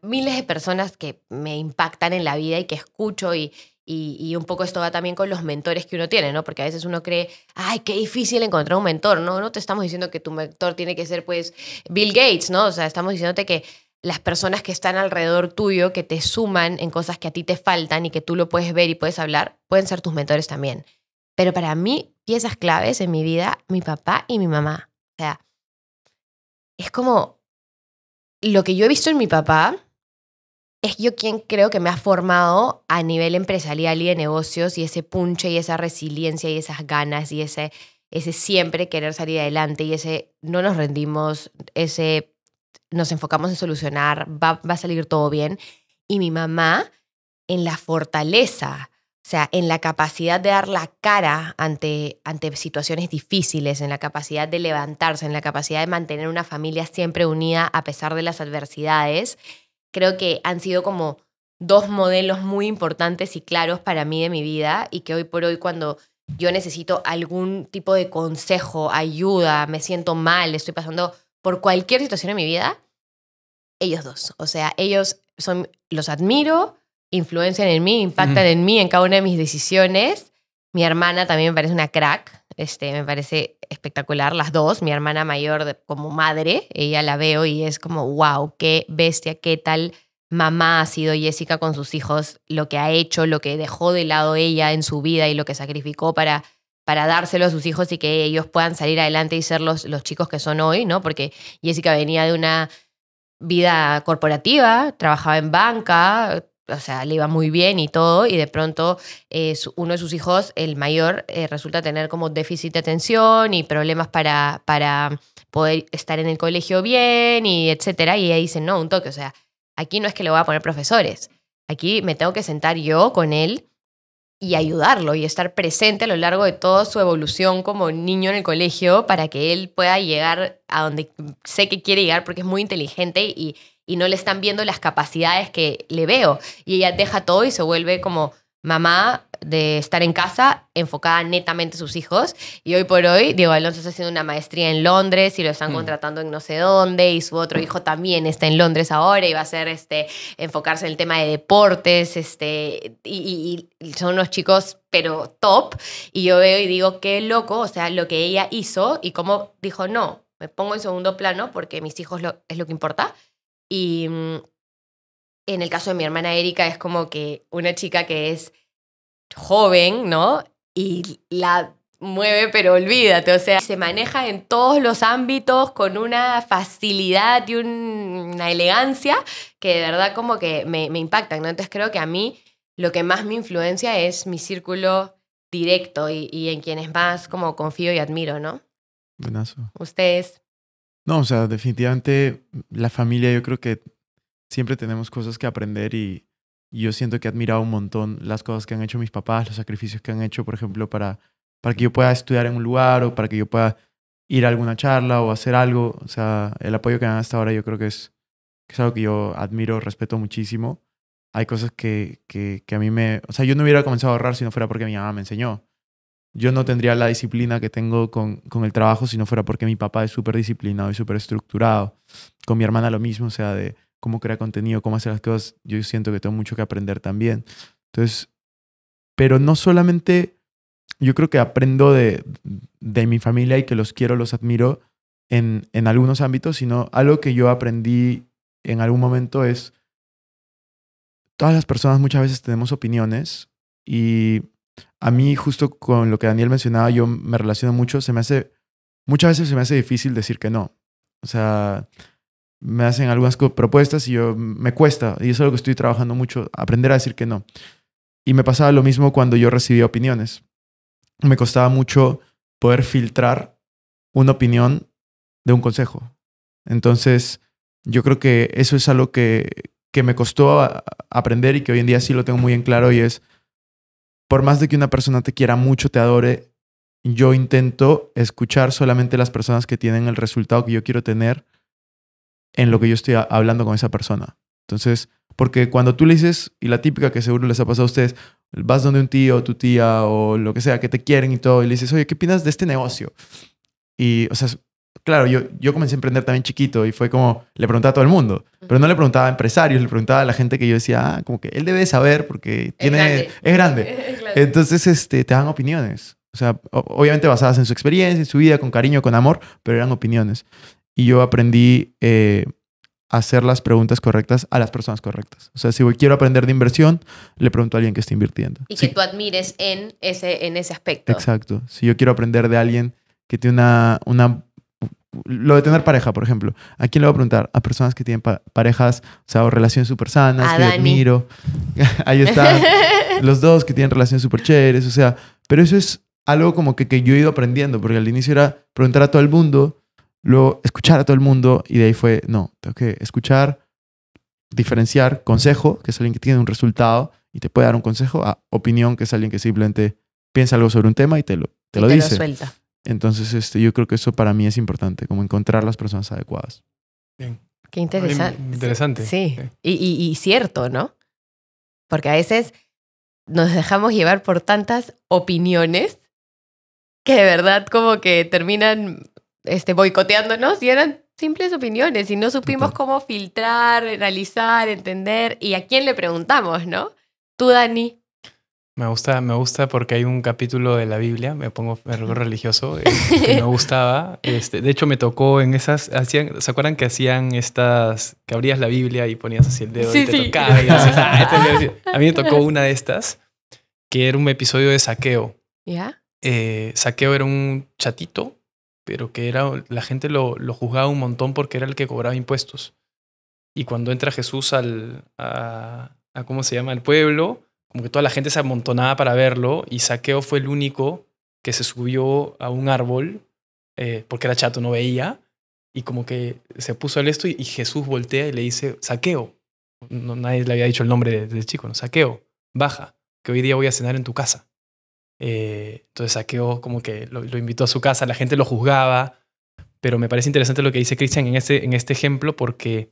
miles de personas que me impactan en la vida y que escucho y, y, un poco esto va también con los mentores que uno tiene, ¿no? Porque a veces uno cree, ay, qué difícil encontrar un mentor, ¿no? No te estamos diciendo que tu mentor tiene que ser, pues, Bill Gates, ¿no? O sea, estamos diciéndote que las personas que están alrededor tuyo, que te suman en cosas que a ti te faltan y que tú lo puedes ver y puedes hablar, pueden ser tus mentores también. Pero para mí, piezas claves en mi vida, mi papá y mi mamá. O sea, es como lo que yo he visto en mi papá, es yo quien creo que me ha formado a nivel empresarial y de negocios y ese punche y esa resiliencia y esas ganas y ese, ese siempre querer salir adelante y ese no nos rendimos, ese nos enfocamos en solucionar, va, a salir todo bien. Y mi mamá en la fortaleza, o sea, en la capacidad de dar la cara ante, ante situaciones difíciles, en la capacidad de levantarse, en la capacidad de mantener una familia siempre unida a pesar de las adversidades creo que han sido como dos modelos muy importantes y claros para mí de mi vida y que hoy por hoy cuando yo necesito algún tipo de consejo, ayuda, me siento mal, estoy pasando por cualquier situación en mi vida, ellos dos. O sea, ellos son, los admiro, influencian en mí, impactan en mí, en cada una de mis decisiones mi hermana también me parece una crack, este, me parece espectacular, las dos. Mi hermana mayor como madre, ella la veo y es como, wow, qué bestia, qué tal mamá ha sido Jessica con sus hijos, lo que ha hecho, lo que dejó de lado ella en su vida y lo que sacrificó para, para dárselo a sus hijos y que ellos puedan salir adelante y ser los, los chicos que son hoy, ¿no? Porque Jessica venía de una vida corporativa, trabajaba en banca, o sea, le iba muy bien y todo, y de pronto eh, uno de sus hijos, el mayor, eh, resulta tener como déficit de atención y problemas para, para poder estar en el colegio bien y etcétera, y ella dice, no, un toque, o sea, aquí no es que le voy a poner profesores, aquí me tengo que sentar yo con él y ayudarlo y estar presente a lo largo de toda su evolución como niño en el colegio para que él pueda llegar a donde sé que quiere llegar porque es muy inteligente y y no le están viendo las capacidades que le veo. Y ella deja todo y se vuelve como mamá de estar en casa, enfocada netamente sus hijos. Y hoy por hoy, Diego Alonso está haciendo una maestría en Londres y lo están mm. contratando en no sé dónde. Y su otro hijo también está en Londres ahora y va a ser este, enfocarse en el tema de deportes. Este, y, son unos chicos, pero top. Y yo veo y digo, qué loco, o sea, lo que ella hizo y cómo dijo, no, me pongo en segundo plano porque mis hijos es lo que importa y mm, en el caso de mi hermana Erika es como que una chica que es joven, ¿no? Y la mueve, pero olvídate, o sea, se maneja en todos los ámbitos con una facilidad y una elegancia que de verdad como que me, impacta impactan, ¿no? Entonces creo que a mí lo que más me influencia es mi círculo directo y, y en quienes más como confío y admiro, ¿no? Ustedes. No, o sea, definitivamente la familia, yo creo que siempre tenemos cosas que aprender y, yo siento que he admirado un montón las cosas que han hecho mis papás, los sacrificios que han hecho, por ejemplo, para, para que yo pueda estudiar en un lugar o para que yo pueda ir a alguna charla o hacer algo. O sea, el apoyo que han dado hasta ahora yo creo que es, que es algo que yo admiro, respeto muchísimo. Hay cosas que, que, que a mí me... O sea, yo no hubiera comenzado a ahorrar si no fuera porque mi mamá me enseñó yo no tendría la disciplina que tengo con, el trabajo si no fuera porque mi papá es súper disciplinado y súper estructurado. Con mi hermana lo mismo, o sea, de cómo crea contenido, cómo hace las cosas, yo siento que tengo mucho que aprender también. Entonces, pero no solamente, yo creo que aprendo de, de mi familia y que los quiero, los admiro en, en algunos ámbitos, sino algo que yo aprendí en algún momento es, todas las personas muchas veces tenemos opiniones y a mí justo con lo que Daniel mencionaba, yo me relaciono mucho, se me hace, muchas veces se me hace difícil decir que no. O sea, me hacen algunas propuestas y yo me cuesta, y eso es lo que estoy trabajando mucho, aprender a decir que no. Y me pasaba lo mismo cuando yo recibía opiniones. Me costaba mucho poder filtrar una opinión de un consejo. Entonces, yo creo que eso es algo que, que me costó aprender y que hoy en día sí lo tengo muy en claro y es por más de que una persona te quiera mucho, te adore, yo intento escuchar solamente las personas que tienen el resultado que yo quiero tener en lo que yo estoy hablando con esa persona. Entonces, porque cuando tú le dices, y la típica que seguro les ha pasado a ustedes, vas donde un tío, o tu tía o lo que sea, que te quieren y todo, y le dices, oye, ¿qué opinas de este negocio? Y, o sea, claro, yo, yo comencé a emprender también chiquito y fue como, le preguntaba a todo el mundo, pero no le preguntaba a empresarios, le preguntaba a la gente que yo decía, ah, como que él debe saber porque tiene, es grande. Entonces, este, te dan opiniones. O sea, obviamente basadas en su experiencia, en su vida, con cariño, con amor, pero eran opiniones. Y yo aprendí eh, a hacer las preguntas correctas a las personas correctas. O sea, si quiero aprender de inversión, le pregunto a alguien que está invirtiendo. Y que tú admires en ese, en ese aspecto. Exacto. Si yo quiero aprender de alguien que tiene una lo de tener pareja, por ejemplo. ¿A quién le voy a preguntar? A personas que tienen parejas, o sea, relaciones súper sanas, que admiro. Ahí están. los dos que tienen relaciones súper chéveres, o sea. Pero eso es algo como que, que yo he ido aprendiendo, porque al inicio era preguntar a todo el mundo, luego escuchar a todo el mundo, y de ahí fue, no, tengo que escuchar, diferenciar consejo, que es alguien que tiene un resultado y te puede dar un consejo, a opinión, que es alguien que simplemente piensa algo sobre un tema y te lo, te lo dice. Entonces, este, yo creo que eso para mí es importante, como encontrar las personas adecuadas. Bien. Qué interesante. Interesante. Sí. Y, cierto, ¿no? Porque a veces nos dejamos llevar por tantas opiniones que de verdad como que terminan este, boicoteándonos y eran simples opiniones y no supimos cómo filtrar, analizar, entender y a quién le preguntamos, ¿no? Tú, Dani, me gusta, me gusta porque hay un capítulo de la Biblia, me pongo religioso, eh, que me gustaba. Este, de hecho, me tocó en esas, hacían, ¿se acuerdan que hacían estas, que abrías la Biblia y ponías así el dedo y te tocaba? Ah, este a mí me tocó una de estas, que era un episodio de saqueo. ¿Ya? Eh, saqueo era un chatito, pero que era, la gente lo, lo juzgaba un montón porque era el que cobraba impuestos. Y cuando entra Jesús al, a, a ¿cómo se llama?, el pueblo como que toda la gente se amontonaba para verlo y Saqueo fue el único que se subió a un árbol eh, porque era chato, no veía y como que se puso al esto y, Jesús voltea y le dice, Saqueo, no, nadie le había dicho el nombre del chico, ¿no? Saqueo, baja, que hoy día voy a cenar en tu casa. Eh, entonces Saqueo como que lo, lo, invitó a su casa, la gente lo juzgaba, pero me parece interesante lo que dice Cristian en este, en este ejemplo porque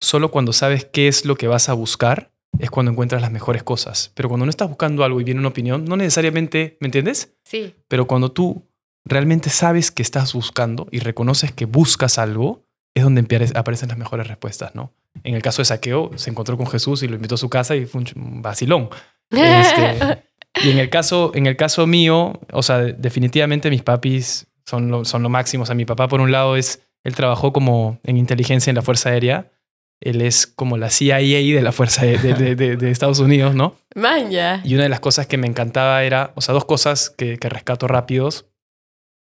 solo cuando sabes qué es lo que vas a buscar, es cuando encuentras las mejores cosas. Pero cuando no estás buscando algo y viene una opinión, no necesariamente, ¿me entiendes? Sí. Pero cuando tú realmente sabes que estás buscando y reconoces que buscas algo, es donde aparecen las mejores respuestas, ¿no? En el caso de Saqueo, se encontró con Jesús y lo invitó a su casa y fue un vacilón. Este, y en el, caso, en el caso mío, o sea, definitivamente mis papis son son lo máximo. O sea, mi papá, por un lado, es, él trabajó como en inteligencia en la Fuerza Aérea él es como la CIA de la Fuerza de, Estados Unidos, ¿no? Man, Y una de las cosas que me encantaba era, o sea, dos cosas que, rescato rápidos.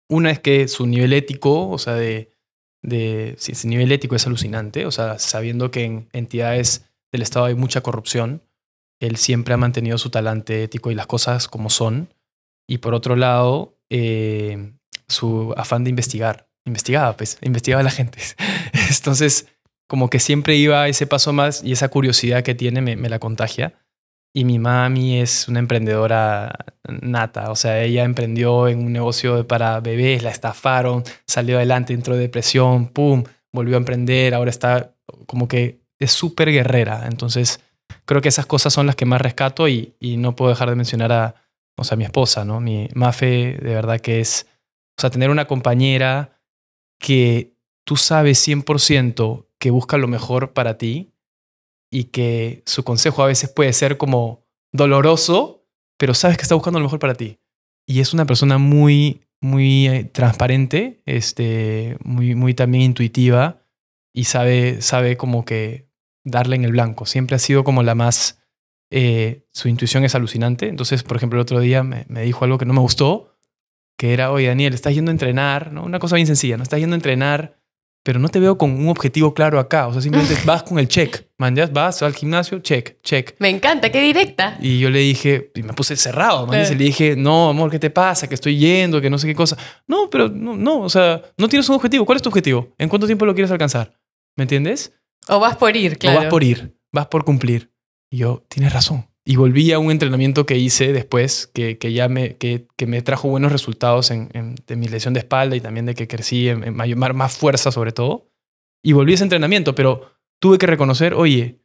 Una es que su nivel ético, o sea, de, de sí, ese nivel ético es alucinante, o sea, sabiendo que en entidades del Estado hay mucha corrupción, él siempre ha mantenido su talante ético y las cosas como son. Y por otro lado, eh, su afán de investigar. Investigaba, pues, investigaba a la gente. Entonces, como que siempre iba ese paso más y esa curiosidad que tiene me, la contagia. Y mi mami es una emprendedora nata, o sea, ella emprendió en un negocio para bebés, la estafaron, salió adelante, entró de depresión, pum, volvió a emprender, ahora está como que es súper guerrera. Entonces, creo que esas cosas son las que más rescato y, no puedo dejar de mencionar a, o sea, mi esposa, ¿no? Mi Mafe, de verdad que es, o sea, tener una compañera que tú sabes 100% que busca lo mejor para ti y que su consejo a veces puede ser como doloroso, pero sabes que está buscando lo mejor para ti. Y es una persona muy, muy eh, transparente, este, muy, muy también intuitiva y sabe, sabe como que darle en el blanco. Siempre ha sido como la más... Eh, su intuición es alucinante. Entonces, por ejemplo, el otro día me, dijo algo que no me gustó, que era, oye, Daniel, estás yendo a entrenar, ¿no? Una cosa bien sencilla, ¿no? Estás yendo a entrenar pero no te veo con un objetivo claro acá. O sea, simplemente vas con el check. manjas vas al gimnasio, check, check. Me encanta, qué directa. Y yo le dije, y me puse cerrado, le dije, no, amor, ¿qué te pasa? Que estoy yendo, que no sé qué cosa. No, pero no, no, o sea, no tienes un objetivo. ¿Cuál es tu objetivo? ¿En cuánto tiempo lo quieres alcanzar? ¿Me entiendes? O vas por ir, claro. O vas por ir, vas por cumplir. Y yo, tienes razón y volví a un entrenamiento que hice después, que, que ya me, que, que, me trajo buenos resultados en, de mi lesión de espalda y también de que crecí en, mayor, más fuerza sobre todo. Y volví a ese entrenamiento, pero tuve que reconocer, oye,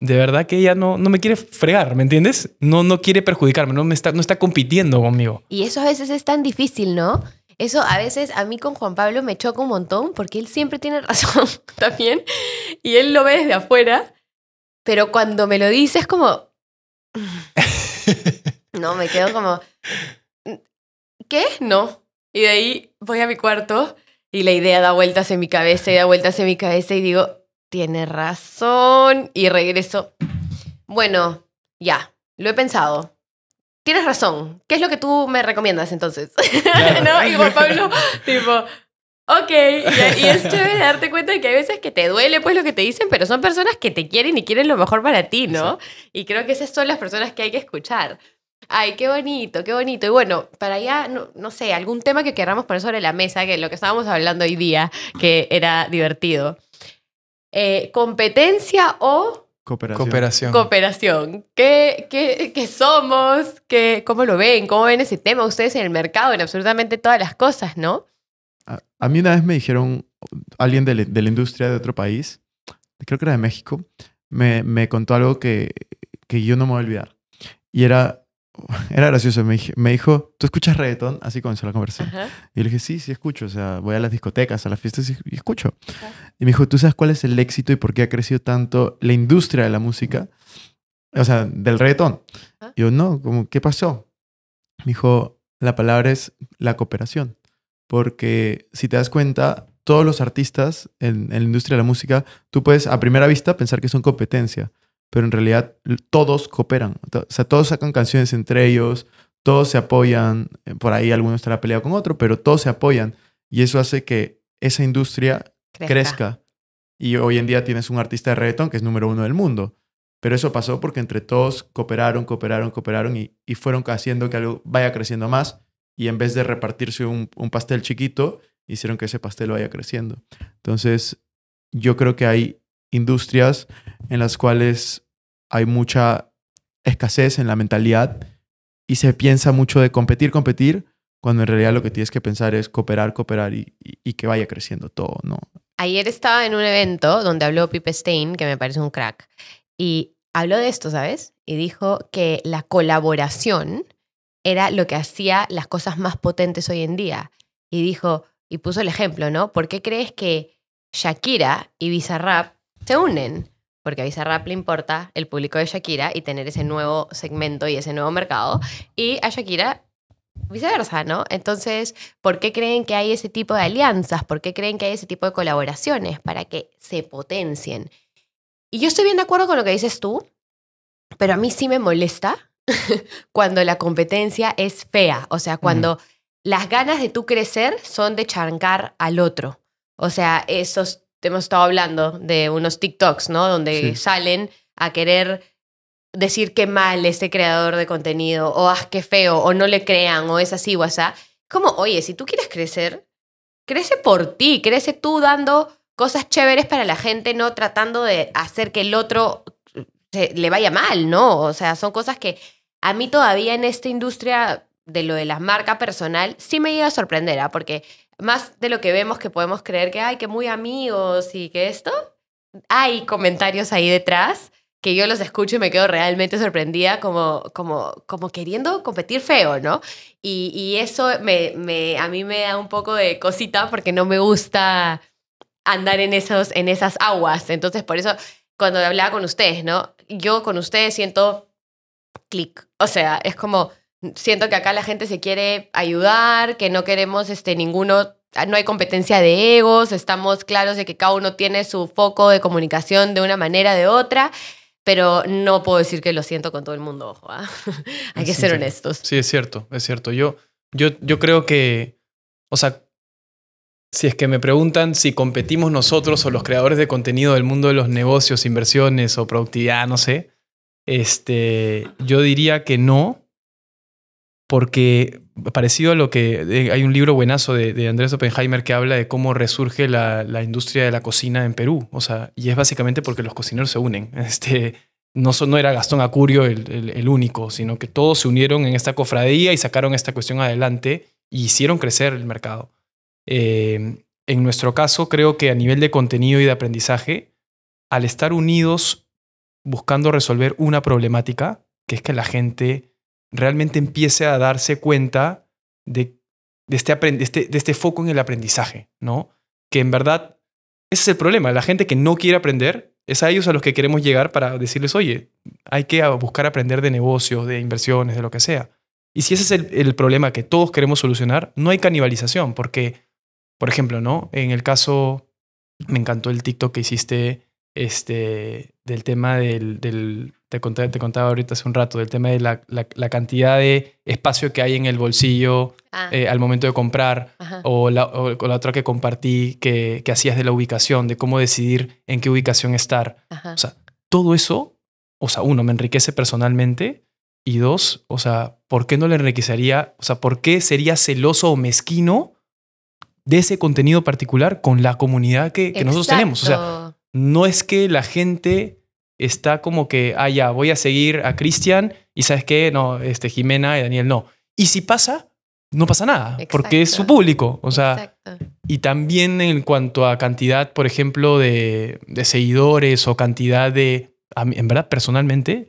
de verdad que ella no, no me quiere fregar, ¿me entiendes? No, no quiere perjudicarme, no, me está, no está compitiendo conmigo. Y eso a veces es tan difícil, ¿no? Eso a veces a mí con Juan Pablo me choca un montón porque él siempre tiene razón también y él lo ve desde afuera, pero cuando me lo dice es como, no, me quedo como, ¿qué? No. Y de ahí voy a mi cuarto y la idea da vueltas en mi cabeza y da vueltas en mi cabeza y digo, tiene razón. Y regreso. Bueno, ya, lo he pensado. Tienes razón. ¿Qué es lo que tú me recomiendas entonces? ¿No? Y Pablo, tipo, ok. Y, es chévere darte cuenta de que hay veces que te duele pues lo que te dicen, pero son personas que te quieren y quieren lo mejor para ti, ¿no? Y creo que esas son las personas que hay que escuchar. Ay, qué bonito, qué bonito. Y bueno, para allá, no, no, sé, algún tema que queramos poner sobre la mesa, que lo que estábamos hablando hoy día, que era divertido. Eh, ¿Competencia o...? Cooperación. Cooperación. Cooperación. ¿Qué, somos? ¿Qué, ¿Cómo lo ven? ¿Cómo ven ese tema ustedes en el mercado? En absolutamente todas las cosas, ¿no? A mí una vez me dijeron, alguien de, la industria de otro país, creo que era de México, me, contó algo que, que, yo no me voy a olvidar. Y era, era gracioso. Me, me dijo, ¿tú escuchas reggaetón? Así comenzó la conversación. Y Y le dije, sí, sí escucho. O sea, voy a las discotecas, a las fiestas y, escucho. Y me dijo, ¿tú sabes cuál es el éxito y por qué ha crecido tanto la industria de la música? O sea, del reggaetón. Ah. Y yo, no, como, ¿qué pasó? Me dijo, la palabra es la cooperación porque si te das cuenta, todos los artistas en, la industria de la música, tú puedes a primera vista pensar que son competencia, pero en realidad todos cooperan. O sea, todos sacan canciones entre ellos, todos se apoyan, eh, por ahí alguno estará peleado con otro, pero todos se apoyan. Y eso hace que esa industria crezca. Y hoy en día tienes un artista de reggaetón que es número uno del mundo. Pero eso pasó porque entre todos cooperaron, cooperaron, cooperaron y, y fueron haciendo que algo vaya creciendo más y en vez de repartirse un, pastel chiquito, hicieron que ese pastel vaya creciendo. Entonces, yo creo que hay industrias en las cuales hay mucha escasez en la mentalidad y se piensa mucho de competir, competir, cuando en realidad lo que tienes que pensar es cooperar, cooperar y, que vaya creciendo todo, ¿no? Ayer estaba en un evento donde habló Pipe Stein, que me parece un crack, y habló de esto, ¿sabes? Y dijo que la colaboración era lo que hacía las cosas más potentes hoy en día. Y dijo, y puso el ejemplo, ¿no? ¿Por qué crees que Shakira y Bizarrap se unen? Porque a Bizarrap le importa el público de Shakira y tener ese nuevo segmento y ese nuevo mercado. Y a Shakira viceversa, ¿no? Entonces, ¿por qué creen que hay ese tipo de alianzas? ¿Por qué creen que hay ese tipo de colaboraciones para que se potencien? Y yo estoy bien de acuerdo con lo que dices tú, pero a mí sí me molesta cuando la competencia es fea, o sea, cuando las ganas de tú crecer son de charcar al otro. O sea, esos, hemos estado hablando de unos TikToks, ¿no? Donde salen a querer decir qué mal este creador de contenido, o haz qué feo, o no le crean, o es así, o así. Como, oye, si tú quieres crecer, crece por ti, crece tú dando cosas chéveres para la gente, no tratando de hacer que el otro le vaya mal, ¿no? O sea, son cosas que a mí todavía en esta industria de lo de la marca personal sí me iba a sorprender, ¿ah? porque más de lo que vemos que podemos creer que, hay, que muy amigos y que esto, hay comentarios ahí detrás que yo los escucho y me quedo realmente sorprendida como, como, como queriendo competir feo, ¿no? Y, eso me, me, a mí me da un poco de cosita porque no me gusta andar en, esos, en esas aguas. Entonces, por eso, cuando hablaba con ustedes, ¿no? yo con ustedes siento clic. O sea, es como, siento que acá la gente se quiere ayudar, que no queremos este, ninguno, ah, no hay competencia de egos, estamos claros de que cada uno tiene su foco de comunicación de una manera o de otra. Pero no puedo decir que lo siento con todo el mundo, ojo. Ah. hay que ser honestos. Sí, es cierto, es cierto. Yo, yo, yo creo que, o sea, si es que me preguntan si competimos nosotros o los creadores de contenido del mundo de los negocios, inversiones o productividad, no sé, este, yo diría que no, porque parecido a lo que hay un libro buenazo de, de Andrés Oppenheimer que habla de cómo resurge la, industria de la cocina en Perú, o sea, y es básicamente porque los cocineros se unen. Este, no, no era Gastón Acurio el, único, sino que todos se unieron en esta cofradía y sacaron esta cuestión adelante y hicieron crecer el mercado. Eh, en nuestro caso, creo que a nivel de contenido y de aprendizaje, al estar unidos buscando resolver una problemática, que es que la gente realmente empiece a darse cuenta este este, de, este, foco en el aprendizaje, ¿no? Que en verdad, ese es el problema. La gente que no quiere aprender, es a ellos a los que queremos llegar para decirles, oye, hay que buscar aprender de negocios, de inversiones, de lo que sea. Y si ese es el problema que todos queremos solucionar, no hay canibalización, porque por ejemplo, ¿no? En el caso, me encantó el TikTok que hiciste este, del tema del, del te, contaba, te contaba ahorita hace un rato, del tema de la, cantidad de espacio que hay en el bolsillo ah. eh, al momento de comprar, o la, la, otra que compartí que, hacías de la ubicación, de cómo decidir en qué ubicación estar. O sea, todo eso, o sea, uno, me enriquece personalmente, y dos, o sea, ¿por qué no le enriquecería? O sea, ¿por qué sería celoso o mezquino de ese contenido particular con la comunidad que, nosotros tenemos. O sea, no es que la gente está como que, ah, ya, voy a seguir a Cristian y sabes qué, no, este, Jimena y Daniel no. Y si pasa, no pasa nada, porque es su público. O sea, y también en cuanto a cantidad, por ejemplo, de, de seguidores o cantidad de, en verdad, personalmente,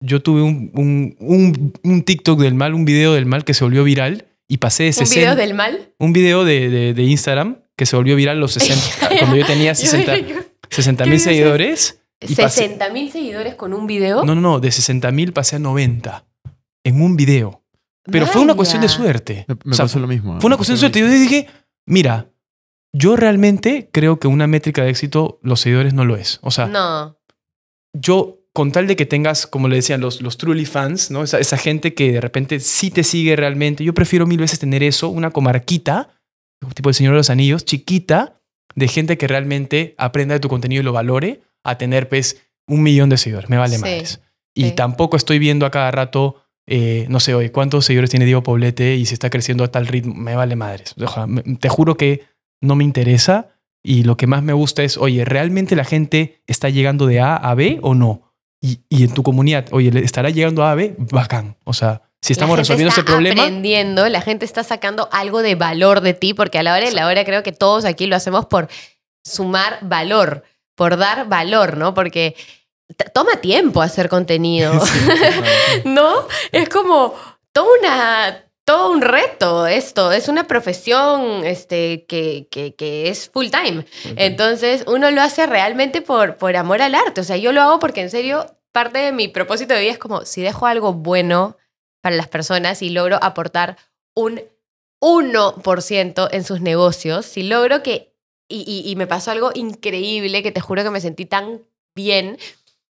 yo tuve un, un, TikTok del mal, un video del mal que se volvió viral y pasé ese... ¿Un video del mal? Un video de, Instagram que se volvió viral los 60, cuando yo tenía 60 mil seguidores. ¿60.000 mil seguidores con un video? No, no, no, de 60.000 mil pasé a 90 en un video. Pero fue una cuestión de suerte. Me, pasó lo mismo. Fue una cuestión de suerte. Yo dije, mira, yo realmente creo que una métrica de éxito los seguidores no lo es. O sea, no. yo con tal de que tengas, como le decían los, los truly fans, ¿no? Esa, gente que de repente sí te sigue realmente. Yo prefiero mil veces tener eso, una comarquita, tipo el Señor de los Anillos, chiquita, de gente que realmente aprenda de tu contenido y lo valore, a tener, pues, un millón de seguidores. Me vale madres. Y tampoco estoy viendo a cada rato. Eh, no sé, oye, ¿cuántos seguidores tiene Diego Poblete y si está creciendo a tal ritmo? Me vale madres. te juro que no me interesa y lo que más me gusta es, oye, ¿realmente la gente está llegando de A a B o no? y, en tu comunidad, oye, estará llegando a bacán. O sea, si estamos resolviendo ese este problema. aprendiendo, la gente está sacando algo de valor de ti, porque a la hora de la hora creo que todos aquí lo hacemos por sumar valor, por dar valor, ¿no? Porque toma tiempo hacer contenido, ¿no? Es como, toma una todo un reto esto, es una profesión este, que, que, es full time. Entonces, uno lo hace realmente por, por amor al arte. O sea, yo lo hago porque en serio, parte de mi propósito de vida es como, si dejo algo bueno para las personas y logro aportar un 1% en sus negocios, si logro que, y, y, me pasó algo increíble que te juro que me sentí tan bien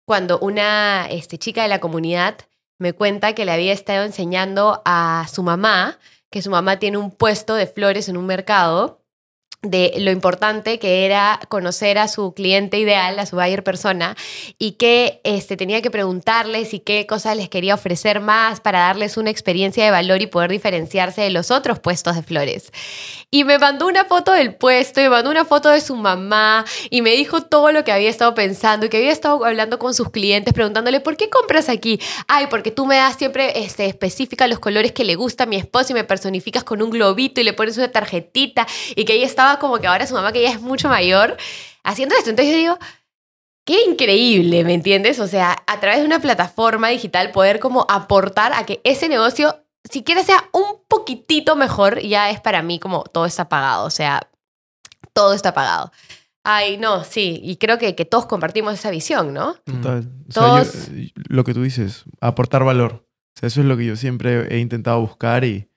cuando una este, chica de la comunidad me cuenta que le había estado enseñando a su mamá, que su mamá tiene un puesto de flores en un mercado de lo importante que era conocer a su cliente ideal, a su buyer persona, y que este, tenía que preguntarles y qué cosas les quería ofrecer más para darles una experiencia de valor y poder diferenciarse de los otros puestos de flores. Y me mandó una foto del puesto, y me mandó una foto de su mamá, y me dijo todo lo que había estado pensando, y que había estado hablando con sus clientes, preguntándole, ¿por qué compras aquí? Ay, porque tú me das siempre este, específica los colores que le gusta a mi esposo y me personificas con un globito y le pones una tarjetita, y que ahí estaba como que ahora su mamá, que ya es mucho mayor, haciendo esto. Entonces yo digo, Qué increíble, ¿me entiendes? O sea, a través de una plataforma digital poder como aportar a que ese negocio, siquiera sea un poquitito mejor, ya es para mí como todo está pagado, o sea, todo está pagado. Ay, no, sí, y creo que, que todos compartimos esa visión, ¿no? Total. Todos... Eh, lo que tú dices, aportar valor. sea, eso es lo que yo siempre he intentado buscar y,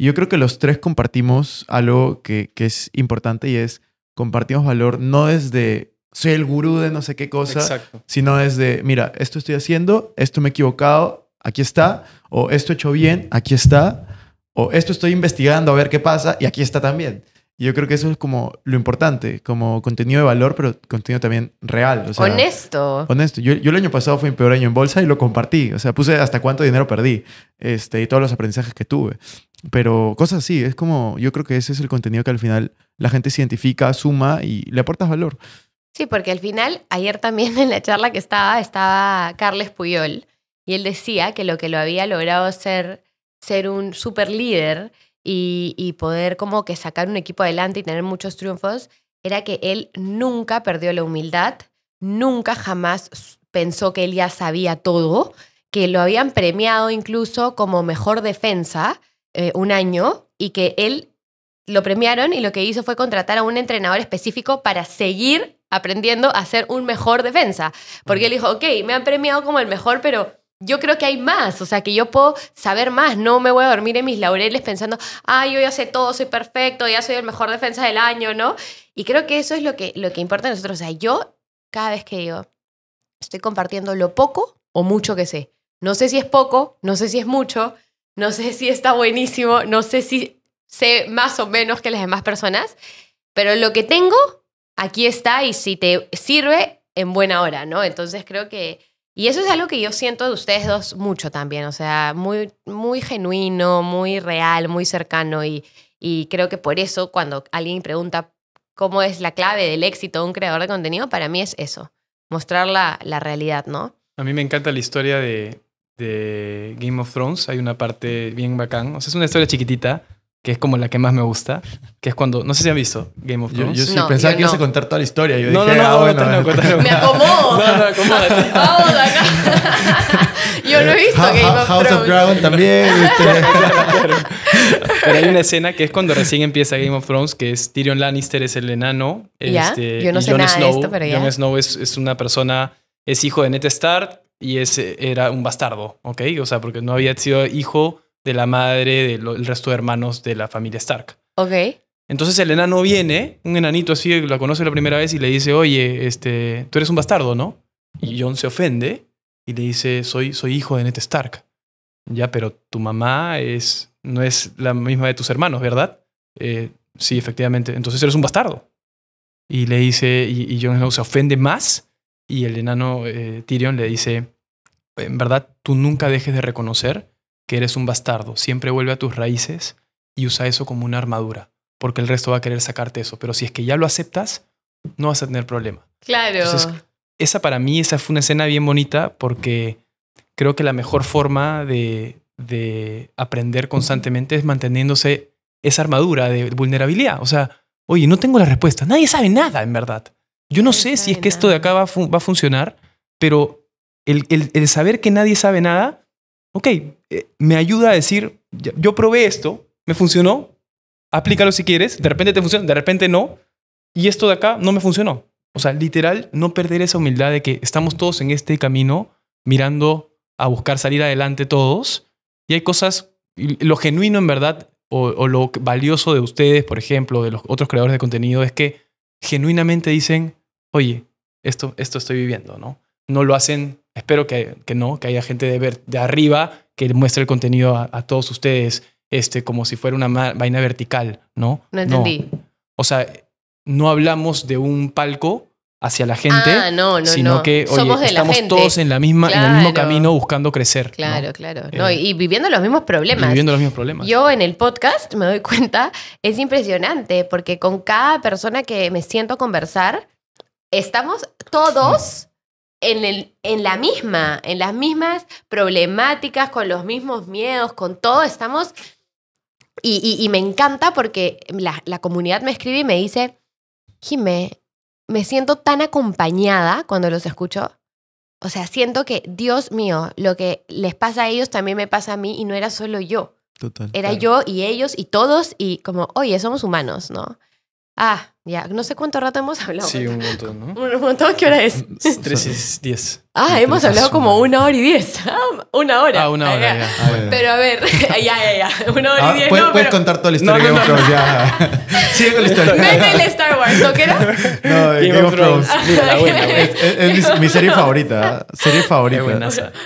y yo creo que los tres compartimos algo que, que es importante y es compartimos valor no desde soy el gurú de no sé qué cosa, sino desde, mira, esto estoy haciendo, esto me he equivocado, aquí está, o esto he hecho bien, aquí está, o esto estoy investigando a ver qué pasa, y aquí está también. Y yo creo que eso es como lo importante, como contenido de valor, pero contenido también real. honesto. Honesto. Yo, yo, el año pasado fue mi peor año en bolsa y lo compartí. O sea, puse hasta cuánto dinero perdí este, y todos los aprendizajes que tuve. Pero cosas así, es como, yo creo que ese es el contenido que al final la gente se identifica, suma y le aportas valor. Sí, porque al final, ayer también en la charla que estaba, estaba Carles Puyol y él decía que lo que lo había logrado ser, ser un super líder y poder como que sacar un equipo adelante y tener muchos triunfos era que él nunca perdió la humildad, nunca jamás pensó que él ya sabía todo, que lo habían premiado incluso como mejor defensa eh, un año y que él lo premiaron y lo que hizo fue contratar a un entrenador específico para seguir aprendiendo a ser un mejor defensa. Porque él dijo, ok, me han premiado como el mejor, pero yo creo que hay más, o sea, que yo puedo saber más, no me voy a dormir en mis laureles pensando, ay, yo ya sé todo, soy perfecto, ya soy el mejor defensa del año, ¿no? Y creo que eso es lo que, lo que importa a nosotros. O sea, yo cada vez que digo, estoy compartiendo lo poco o mucho que sé. No sé si es poco, no sé si es mucho, no sé si está buenísimo, no sé si sé más o menos que las demás personas, pero lo que tengo, aquí está y si te sirve, en buena hora, ¿no? Entonces creo que... Y eso es algo que yo siento de ustedes dos mucho también, o sea, muy, muy genuino, muy real, muy cercano y, creo que por eso cuando alguien pregunta cómo es la clave del éxito de un creador de contenido, para mí es eso, mostrar la, la realidad, ¿no? A mí me encanta la historia de, de Game of Thrones. Hay una parte bien bacán. O sea, es una historia chiquitita, que es como la que más me gusta, que es cuando, no sé si han visto Game of Thrones. Yo, sí pensaba que no. ibas a contar toda la historia. Yo no, dije, no, no, ah, no, Me acomodo. No, no, Vamos acá. yo no he visto Game of Thrones. House of Dragon también. Pero hay una escena que es cuando recién empieza Game of Thrones, que es Tyrion Lannister es el enano. Este, yo no sé Jon Snow, esto, pero ya. Jon Snow es, es una persona, es hijo de Ned Stark, y ese era un bastardo, ¿ok? O sea, porque no había sido hijo de la madre del resto de hermanos de la familia Stark. Ok. Entonces el enano viene, un enanito así, lo conoce la primera vez y le dice, oye, este, tú eres un bastardo, ¿no? Y John se ofende y le dice, soy, soy hijo de Ned Stark. Ya, pero tu mamá es, no es la misma de tus hermanos, ¿verdad? Eh, sí, efectivamente. Entonces eres un bastardo. Y le dice, y, John se ofende más y el enano eh, Tyrion le dice, en verdad, tú nunca dejes de reconocer que eres un bastardo, siempre vuelve a tus raíces y usa eso como una armadura, porque el resto va a querer sacarte eso, pero si es que ya lo aceptas, no vas a tener problema. Claro. esa para mí, esa fue una escena bien bonita porque creo que la mejor forma de, de aprender constantemente es manteniéndose esa armadura de vulnerabilidad. O sea, oye, no tengo la respuesta, nadie sabe nada en verdad. Yo no sé si es que esto de acá va a, funcionar, pero el, saber que nadie sabe nada, ok, eh, me ayuda a decir, yo probé esto, me funcionó, aplícalo si quieres, de repente te funciona, de repente no, y esto de acá no me funcionó. O sea, literal, no perder esa humildad de que estamos todos en este camino mirando a buscar salir adelante todos, y hay cosas, lo genuino en verdad, o lo valioso de ustedes, por ejemplo, de los otros creadores de contenido, es que genuinamente dicen, oye, esto, esto estoy viviendo, ¿no? No lo hacen, espero que, no, que haya gente de, ver, de arriba que muestre el contenido a, todos ustedes, este, como si fuera una vaina vertical, ¿no? No entendí. O sea, no hablamos de un palco hacia la gente, ah, sino que estamos todos en, la misma, el mismo camino buscando crecer. Claro, claro. Eh, y viviendo los mismos problemas. Viviendo los mismos problemas. Yo en el podcast me doy cuenta, es impresionante, porque con cada persona que me siento a conversar, estamos todos en, la misma, en las mismas problemáticas, con los mismos miedos, con todo, estamos... Y, me encanta porque la, comunidad me escribe y me dice, Jimé, me siento tan acompañada cuando los escucho. O sea, siento que, Dios mío, lo que les pasa a ellos también me pasa a mí y no era solo yo. Era yo y ellos y todos y como, oye, somos humanos, ¿no? Ah, ya, no sé cuánto rato hemos hablado. Sí, un montón, ¿no? Un montón, ¿qué hora es? Tres y diez. Ah, hemos hablado como una hora y diez. Ah, una hora. Ah, una hora, ya. Ah, pero a ver, ya, ya, ya. Una hora y ah, diez, ¿puedes, puedes contar toda la historia de Game of Thrones, ya. Sigue con la historia. el Star Wars, ¿no qué era? No, Game, of Thrones. es, mi, mi, serie favorita. Serie favorita.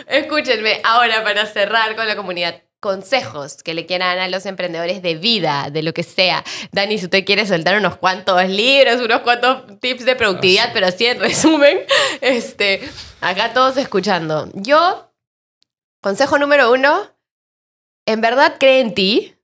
Escúchenme, ahora para cerrar con la comunidad consejos que le quieran a los emprendedores de vida, de lo que sea. Dani, si usted quiere soltar unos cuantos libros, unos cuantos tips de productividad, ah, pero sí en resumen, este, acá todos escuchando. Yo, consejo número uno, en verdad cree en ti,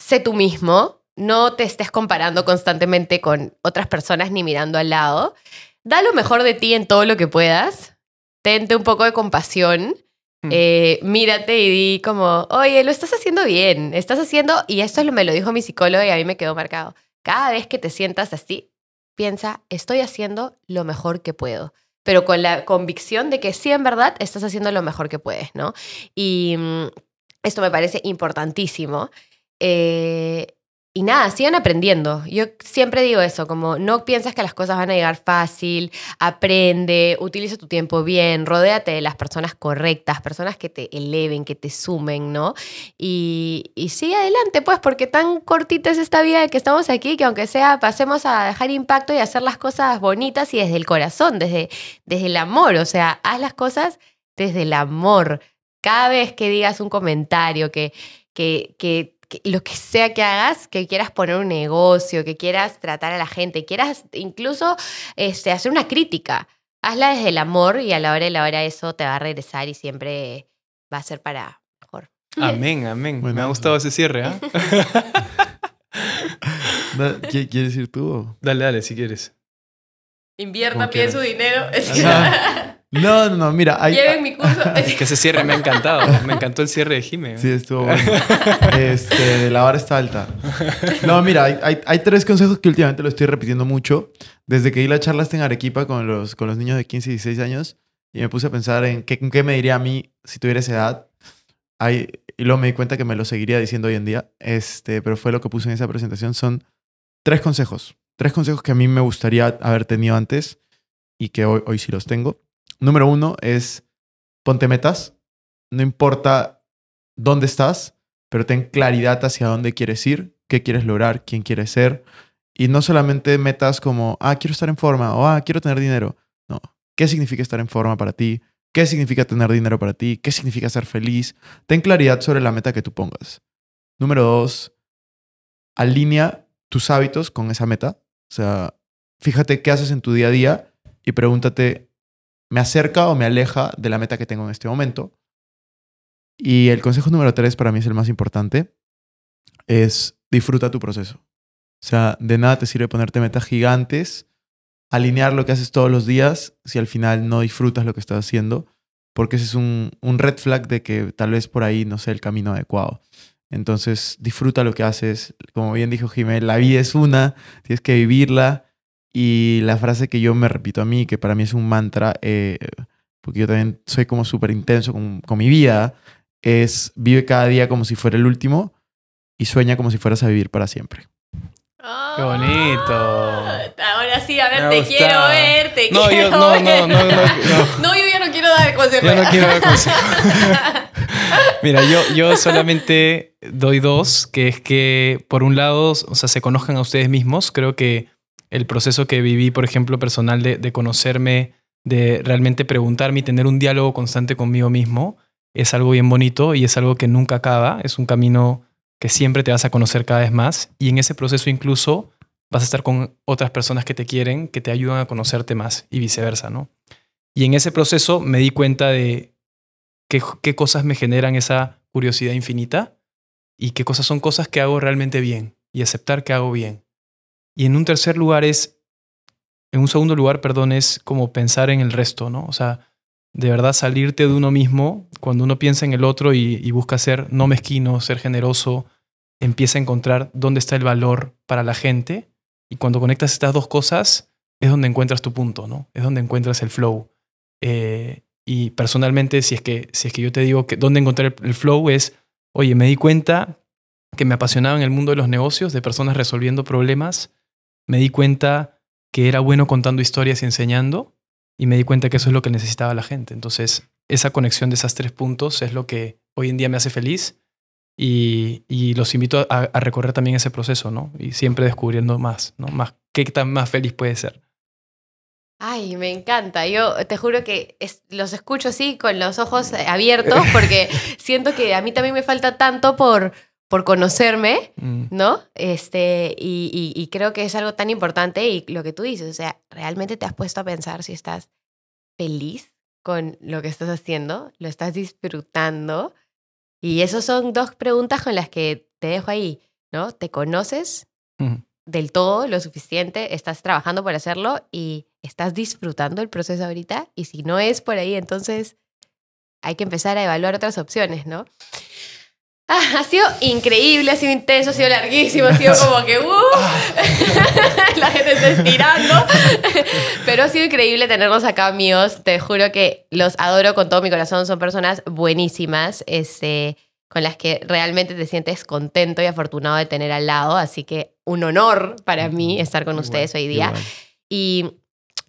sé tú mismo, no te estés comparando constantemente con otras personas ni mirando al lado. Da lo mejor de ti en todo lo que puedas, tente un poco de compasión Mm. Eh, mírate y di como, oye, lo estás haciendo bien, estás haciendo, y esto me lo dijo mi psicólogo y a mí me quedó marcado. Cada vez que te sientas así, piensa, estoy haciendo lo mejor que puedo, pero con la convicción de que sí, en verdad, estás haciendo lo mejor que puedes, ¿no? Y mm, esto me parece importantísimo. Eh, y nada, sigan aprendiendo. Yo siempre digo eso, como no piensas que las cosas van a llegar fácil, aprende, utiliza tu tiempo bien, rodéate de las personas correctas, personas que te eleven, que te sumen, ¿no? Y, y sigue adelante, pues, porque tan cortita es esta vida de que estamos aquí, que aunque sea, pasemos a dejar impacto y hacer las cosas bonitas y desde el corazón, desde, desde el amor, o sea, haz las cosas desde el amor. Cada vez que digas un comentario, que, que, que lo que sea que hagas, que quieras poner un negocio, que quieras tratar a la gente, quieras incluso este, hacer una crítica, hazla desde el amor y a la hora y la hora eso te va a regresar y siempre va a ser para mejor. Amén, amén. Me ha gustado ese cierre, ¿ah? ¿Quieres ir tú? Dale, dale, si quieres. Invierta, pide su dinero. No, no, no, mira. que se cierre me ha encantado. Me encantó el cierre de Jiménez. ¿eh? Sí, estuvo Este, la vara está alta. No, mira, hay, tres consejos que últimamente lo estoy repitiendo mucho. Desde que di la charla en Arequipa con los, con los niños de 15 y 16 años y me puse a pensar en qué, me diría a mí si tuviera esa edad. y luego me di cuenta que me lo seguiría diciendo hoy en día. Este, pero fue lo que puse en esa presentación. Son tres consejos. Tres consejos que a mí me gustaría haber tenido antes y que hoy, hoy sí los tengo. Número uno es ponte metas. No importa dónde estás, pero ten claridad hacia dónde quieres ir, qué quieres lograr, quién quieres ser. Y no solamente metas como, ah, quiero estar en forma o ah, quiero tener dinero. No. ¿Qué significa estar en forma para ti? ¿Qué significa tener dinero para ti? ¿Qué significa ser feliz? Ten claridad sobre la meta que tú pongas. Número dos, alinea tus hábitos con esa meta. O sea, fíjate qué haces en tu día a día y pregúntate me acerca o me aleja de la meta que tengo en este momento. Y el consejo número tres para mí es el más importante, es disfruta tu proceso. O sea, de nada te sirve ponerte metas gigantes, alinear lo que haces todos los días si al final no disfrutas lo que estás haciendo, porque ese es un, red flag de que tal vez por ahí no sea el camino adecuado. Entonces, disfruta lo que haces. Como bien dijo Jiménez, la vida es una, tienes que vivirla y la frase que yo me repito a mí, que para mí es un mantra, eh, porque yo también soy como súper intenso con, mi vida, es vive cada día como si fuera el último y sueña como si fueras a vivir para siempre. ¡Qué bonito! Ah, ahora sí, a ver, te quiero ver, te quiero ver. No, no, no, no, yo ya no quiero dar consejos. Yo no quiero dar Mira, yo, yo solamente doy dos, que es que, por un lado, o sea, se conozcan a ustedes mismos. Creo que el proceso que viví, por ejemplo, personal de, conocerme, de realmente preguntarme y tener un diálogo constante conmigo mismo, es algo bien bonito y es algo que nunca acaba, es un camino que siempre te vas a conocer cada vez más y en ese proceso incluso vas a estar con otras personas que te quieren, que te ayudan a conocerte más y viceversa, ¿no? Y en ese proceso me di cuenta de qué, qué cosas me generan esa curiosidad infinita y qué cosas son cosas que hago realmente bien y aceptar que hago bien y en un tercer lugar es, en un segundo lugar, perdón, es como pensar en el resto, ¿no? O sea, de verdad salirte de uno mismo, cuando uno piensa en el otro y, busca ser no mezquino, ser generoso, empieza a encontrar dónde está el valor para la gente. Y cuando conectas estas dos cosas, es donde encuentras tu punto, ¿no? Es donde encuentras el flow. Eh, y personalmente, si es, que, si es que yo te digo que dónde encontrar el flow es, oye, me di cuenta que me apasionaba en el mundo de los negocios, de personas resolviendo problemas, me di cuenta que era bueno contando historias y enseñando, y me di cuenta que eso es lo que necesitaba la gente. Entonces, esa conexión de esos tres puntos es lo que hoy en día me hace feliz y, los invito a, recorrer también ese proceso, ¿no? Y siempre descubriendo más, ¿no? Más, qué tan más feliz puede ser. Ay, me encanta. Yo te juro que los escucho así con los ojos abiertos porque siento que a mí también me falta tanto por, por conocerme, mm. ¿no? Este, y, creo que es algo tan importante y lo que tú dices, o sea, realmente te has puesto a pensar si estás feliz con lo que estás haciendo, lo estás disfrutando. Y esas son dos preguntas con las que te dejo ahí, ¿no? ¿Te conoces del todo, lo suficiente? ¿Estás trabajando por hacerlo? ¿Y estás disfrutando el proceso ahorita? Y si no es por ahí, entonces hay que empezar a evaluar otras opciones, ¿no? Ah, ha sido increíble, ha sido intenso, ha sido larguísimo, ha sido como que uh, la gente está estirando. Pero ha sido increíble tenerlos acá míos. Te juro que los adoro con todo mi corazón. Son personas buenísimas, este, con las que realmente te sientes contento y afortunado de tener al lado. Así que un honor para mí estar con ustedes hoy día. Y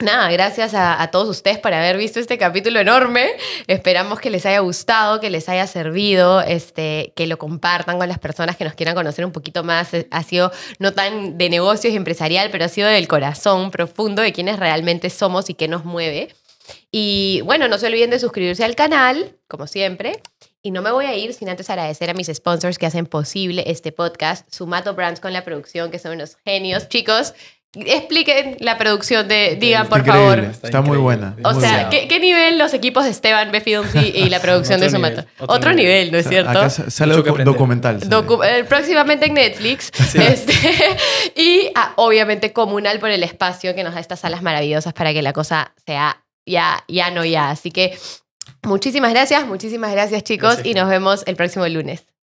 Nada, gracias a, todos ustedes por haber visto este capítulo enorme. Esperamos que les haya gustado, que les haya servido, este, que lo compartan con las personas que nos quieran conocer un poquito más. Eh, ha sido no tan de negocios y empresarial, pero ha sido del corazón profundo de quienes realmente somos y qué nos mueve. Y bueno, no se olviden de suscribirse al canal, como siempre. Y no me voy a ir sin antes agradecer a mis sponsors que hacen posible este podcast, Sumato Brands con la producción, que son unos genios. Chicos, Expliquen la producción de Digan, por favor. Está, muy buena. O sea, ¿qué, nivel los equipos de Esteban B. y, la producción de Sumato? otro, nivel, ¿no es cierto? sale documental. Eh, próximamente en Netflix. Este, y ah, obviamente comunal por el espacio que nos da estas salas maravillosas para que la cosa sea ya, ya no ya. Así que muchísimas gracias, muchísimas gracias chicos y nos vemos el próximo lunes.